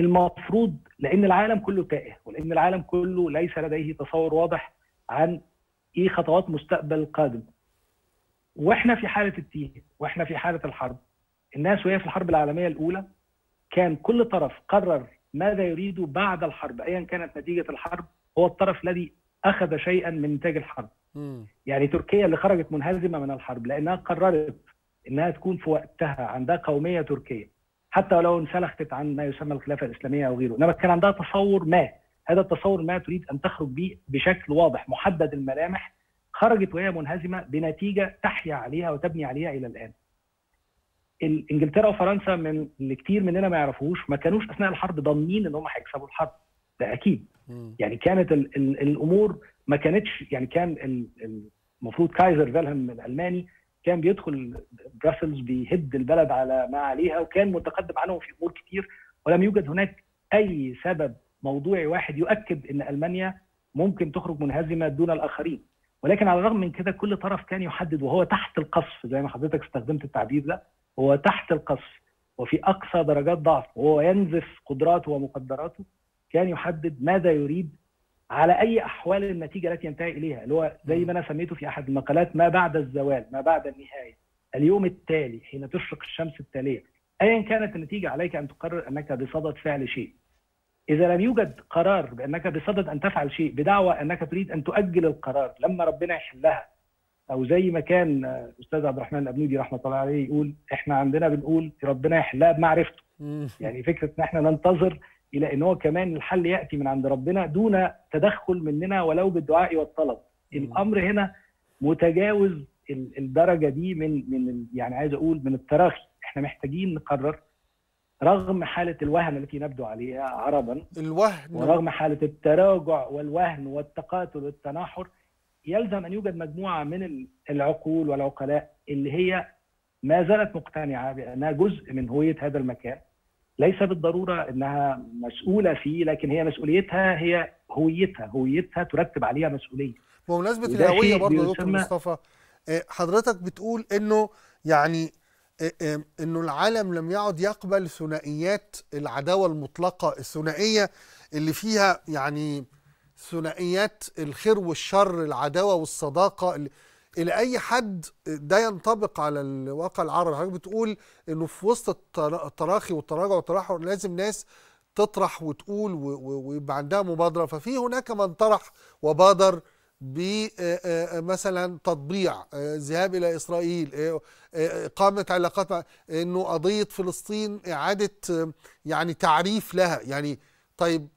المفروض لان العالم كله تائه ولان العالم كله ليس لديه تصور واضح عن ايه خطوات مستقبل قادم واحنا في حاله التيه واحنا في حاله الحرب الناس وهي في الحرب العالميه الاولى كان كل طرف قرر ماذا يريد بعد الحرب ايا كانت نتيجه الحرب هو الطرف الذي اخذ شيئا من نتاج الحرب يعني تركيا اللي خرجت منهزمه من الحرب لانها قررت انها تكون في وقتها عندها قوميه تركيه حتى ولو انسلخت عن ما يسمى الخلافه الاسلاميه او غيره انما كان عندها تصور ما هذا التصور ما تريد ان تخرج به بشكل واضح محدد الملامح خرجت وهي منهزمه بنتيجه تحيا عليها وتبني عليها الى الان انجلترا وفرنسا من اللي كتير مننا ما يعرفوش ما كانوش اثناء الحرب ضامنين ان هم هيكسبوا الحرب ده اكيد يعني كانت الـ الـ الامور ما كانتش يعني كان المفروض كايزر فيلهم الالماني كان بيدخل براسلز بيهد البلد على ما عليها وكان متقدم عنهم في امور كتير ولم يوجد هناك اي سبب موضوعي واحد يؤكد ان المانيا ممكن تخرج منهزمه دون الاخرين ولكن على الرغم من كده كل طرف كان يحدد وهو تحت القصف زي ما حضرتك استخدمت التعبير ده هو تحت القصف وفي اقصى درجات ضعف وهو ينزف قدراته ومقدراته كان يحدد ماذا يريد على اي احوال النتيجه التي ينتهي اليها اللي هو زي ما انا سميته في احد المقالات ما بعد الزوال ما بعد النهايه اليوم التالي حين تشرق الشمس التاليه ايا كانت النتيجه عليك ان تقرر انك بصدد فعل شيء اذا لم يوجد قرار بانك بصدد ان تفعل شيء بدعوى انك تريد ان تؤجل القرار لما ربنا يحلها او زي ما كان استاذ عبد الرحمن الابنودي رحمه الله عليه يقول احنا عندنا بنقول ربنا يحلها بمعرفته يعني فكره ان احنا ننتظر الى ان هو كمان الحل ياتي من عند ربنا دون تدخل مننا ولو بالدعاء والطلب الامر هنا متجاوز الدرجه دي من من يعني عايز اقول من التراخي احنا محتاجين نقرر رغم حالة الوهن التي نبدو عليها عربا الوهن ورغم حالة التراجع والوهن والتقاتل والتناحر يلزم أن يوجد مجموعة من العقول والعقلاء اللي هي ما زالت مقتنعة بأنها جزء من هوية هذا المكان ليس بالضروره انها مسؤوله فيه لكن هي مسؤوليتها هي هويتها هويتها ترتب عليها مسؤوليه بمناسبه الهويه برضه يا دكتور مصطفى آه، حضرتك بتقول انه يعني آه، آه، انه العالم لم يعد يقبل ثنائيات العداوه المطلقه الثنائيه اللي فيها يعني ثنائيات الخير والشر العداوه والصداقه اللي الى اي حد ده ينطبق على الواقع العربي حضرتك بتقول انه في وسط التراخي والتراجع والترحل لازم ناس تطرح وتقول ويبقى عندها مبادره ففي هناك من طرح وبادر مثلا تطبيع ذهاب الى اسرائيل اقامه علاقات مع انه قضيه فلسطين اعاده يعني تعريف لها يعني طيب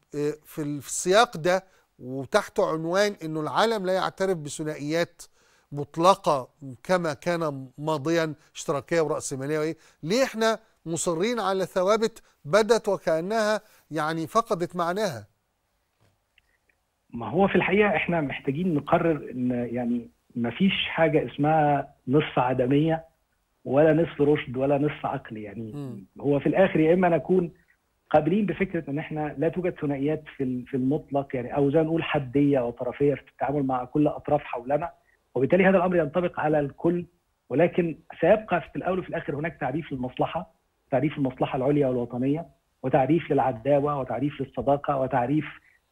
في السياق ده وتحت عنوان انه العالم لا يعترف بثنائيات مطلقة كما كان ماضيا اشتراكية ورأسمالية وإيه ليه احنا مصرين على ثوابت بدت وكأنها يعني فقدت معناها ما هو في الحقيقة احنا محتاجين نقرر ان يعني ما فيش حاجة اسمها نصف عدمية ولا نصف رشد ولا نصف عقل يعني م. هو في الآخر يا إما نكون قابلين بفكره ان احنا لا توجد ثنائيات في في المطلق يعني او زي ما نقول حديه وطرفيه في التعامل مع كل اطراف حولنا وبالتالي هذا الامر ينطبق على الكل ولكن سيبقى في الاول وفي الاخر هناك تعريف للمصلحه تعريف المصلحه العليا والوطنيه وتعريف للعداوه وتعريف للصداقه وتعريف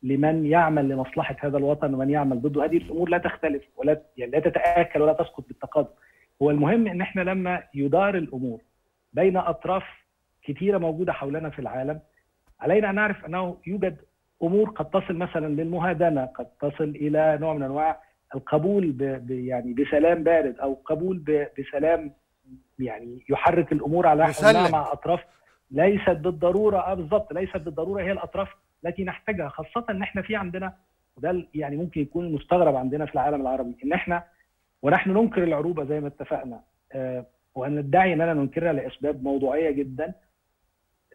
لمن يعمل لمصلحه هذا الوطن ومن يعمل ضده هذه الامور لا تختلف ولا يعني لا تتاكل ولا تسقط بالتقادم هو المهم ان احنا لما يدار الامور بين اطراف كثيره موجوده حولنا في العالم علينا ان نعرف انه يوجد امور قد تصل مثلا للمهادنه قد تصل الى نوع من انواع القبول ب ب يعني بسلام بارد او قبول ب بسلام يعني يحرك الامور على حولها مع اطراف ليست بالضروره اه بالظبط ليست بالضروره هي الاطراف التي نحتاجها خاصه ان احنا في عندنا وده يعني ممكن يكون مستغرب عندنا في العالم العربي ان احنا ونحن ننكر العروبه زي ما اتفقنا آه وندعي اننا ننكرها لاسباب موضوعيه جدا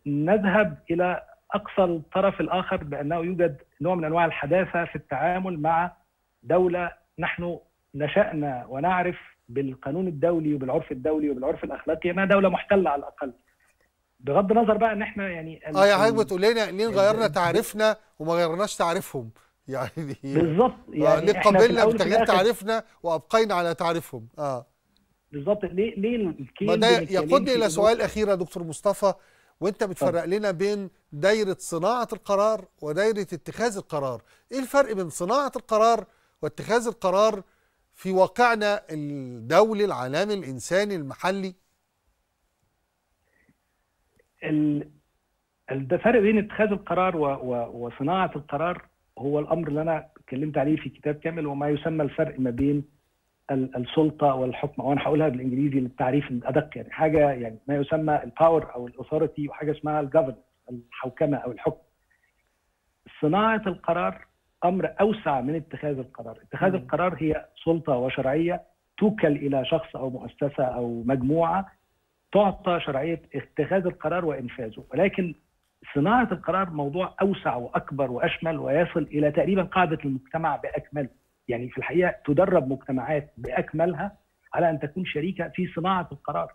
نذهب الى اقصى الطرف الاخر بانه يوجد نوع من انواع الحداثه في التعامل مع دوله نحن نشأنا ونعرف بالقانون الدولي وبالعرف الدولي وبالعرف الاخلاقي انها دوله محتله على الاقل بغض النظر بقى ان احنا يعني اه يا حضرتك بتقول لنا ليه غيرنا تعريفنا وما غيرناش تعريفهم *laughs* يعني بالظبط آه، يعني ليه قبلنا بتغيير تعريفنا وابقينا على تعريفهم اه بالظبط ليه ليه الكيل ما ده يقودني الى سؤال اخير يا دكتور مصطفى وانت بتفرق لنا بين دايره صناعه القرار ودايره اتخاذ القرار ايه الفرق بين صناعه القرار واتخاذ القرار في واقعنا الدولي العالمي الانساني المحلي ال... ده فرق بين اتخاذ القرار و... و... وصناعه القرار هو الامر اللي انا اتكلمت عليه في كتاب كامل وما يسمى الفرق ما بين ال... السلطه والحكم وانا هقولها بالانجليزي للتعريف الادق يعني حاجه يعني ما يسمى الباور او الاثورتي وحاجه اسمها الجفرنس الحوكمه او الحكم صناعه القرار امر اوسع من اتخاذ القرار، اتخاذ القرار هي سلطه وشرعيه توكل الى شخص او مؤسسه او مجموعه تعطى شرعيه اتخاذ القرار وانفاذه، ولكن صناعه القرار موضوع اوسع واكبر واشمل ويصل الى تقريبا قاعده المجتمع باكمله، يعني في الحقيقه تدرب مجتمعات باكملها على ان تكون شريكه في صناعه القرار.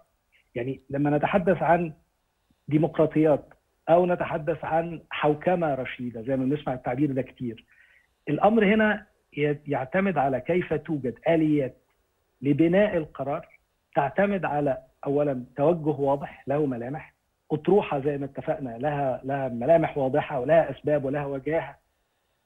يعني لما نتحدث عن ديمقراطيات او نتحدث عن حوكمه رشيده زي ما بنسمع التعبير ده كتير الامر هنا يعتمد على كيف توجد اليات لبناء القرار تعتمد على اولا توجه واضح له ملامح اطروحه زي ما اتفقنا لها لها ملامح واضحه ولها اسباب ولها وجاهه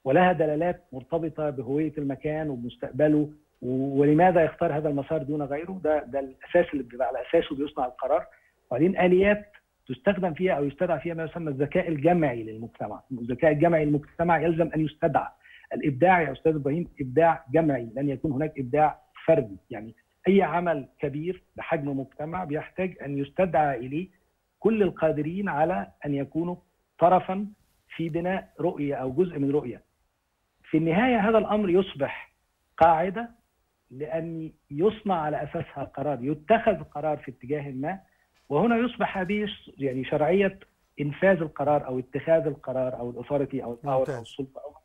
ولها دلالات مرتبطه بهويه المكان ومستقبله ولماذا يختار هذا المسار دون غيره ده ده الاساس اللي بيبقى على اساسه بيصنع القرار وبعدين اليات تستخدم فيها او يستدعى فيها ما يسمى الذكاء الجمعي للمجتمع، الذكاء الجمعي للمجتمع يلزم ان يستدعى الابداع يا استاذ ابراهيم ابداع جمعي لن يكون هناك ابداع فردي يعني اي عمل كبير بحجم مجتمع بيحتاج ان يستدعى اليه كل القادرين على ان يكونوا طرفا في بناء رؤيه او جزء من رؤيه في النهايه هذا الامر يصبح قاعده لان يصنع على اساسها قرار يتخذ قرار في اتجاه ما وهنا يصبح هذه يعني شرعيه انفاذ القرار او اتخاذ القرار او الاثورتي او الباور او السلطه او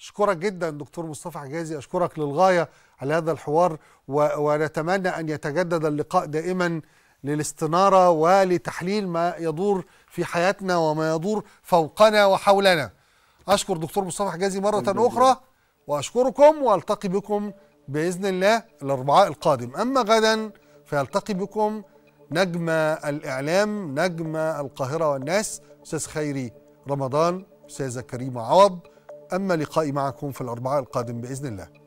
أشكرك جدا دكتور مصطفى حجازي أشكرك للغاية على هذا الحوار ونتمنى أن يتجدد اللقاء دائما للاستنارة ولتحليل ما يدور في حياتنا وما يدور فوقنا وحولنا أشكر دكتور مصطفى حجازي مرة أخرى وأشكركم وألتقي بكم بإذن الله الأربعاء القادم أما غدا فيلتقي بكم نجم الإعلام نجم القاهرة والناس أستاذ خيري رمضان استاذ كريمة عوض أما لقائي معكم في الأربعاء القادم بإذن الله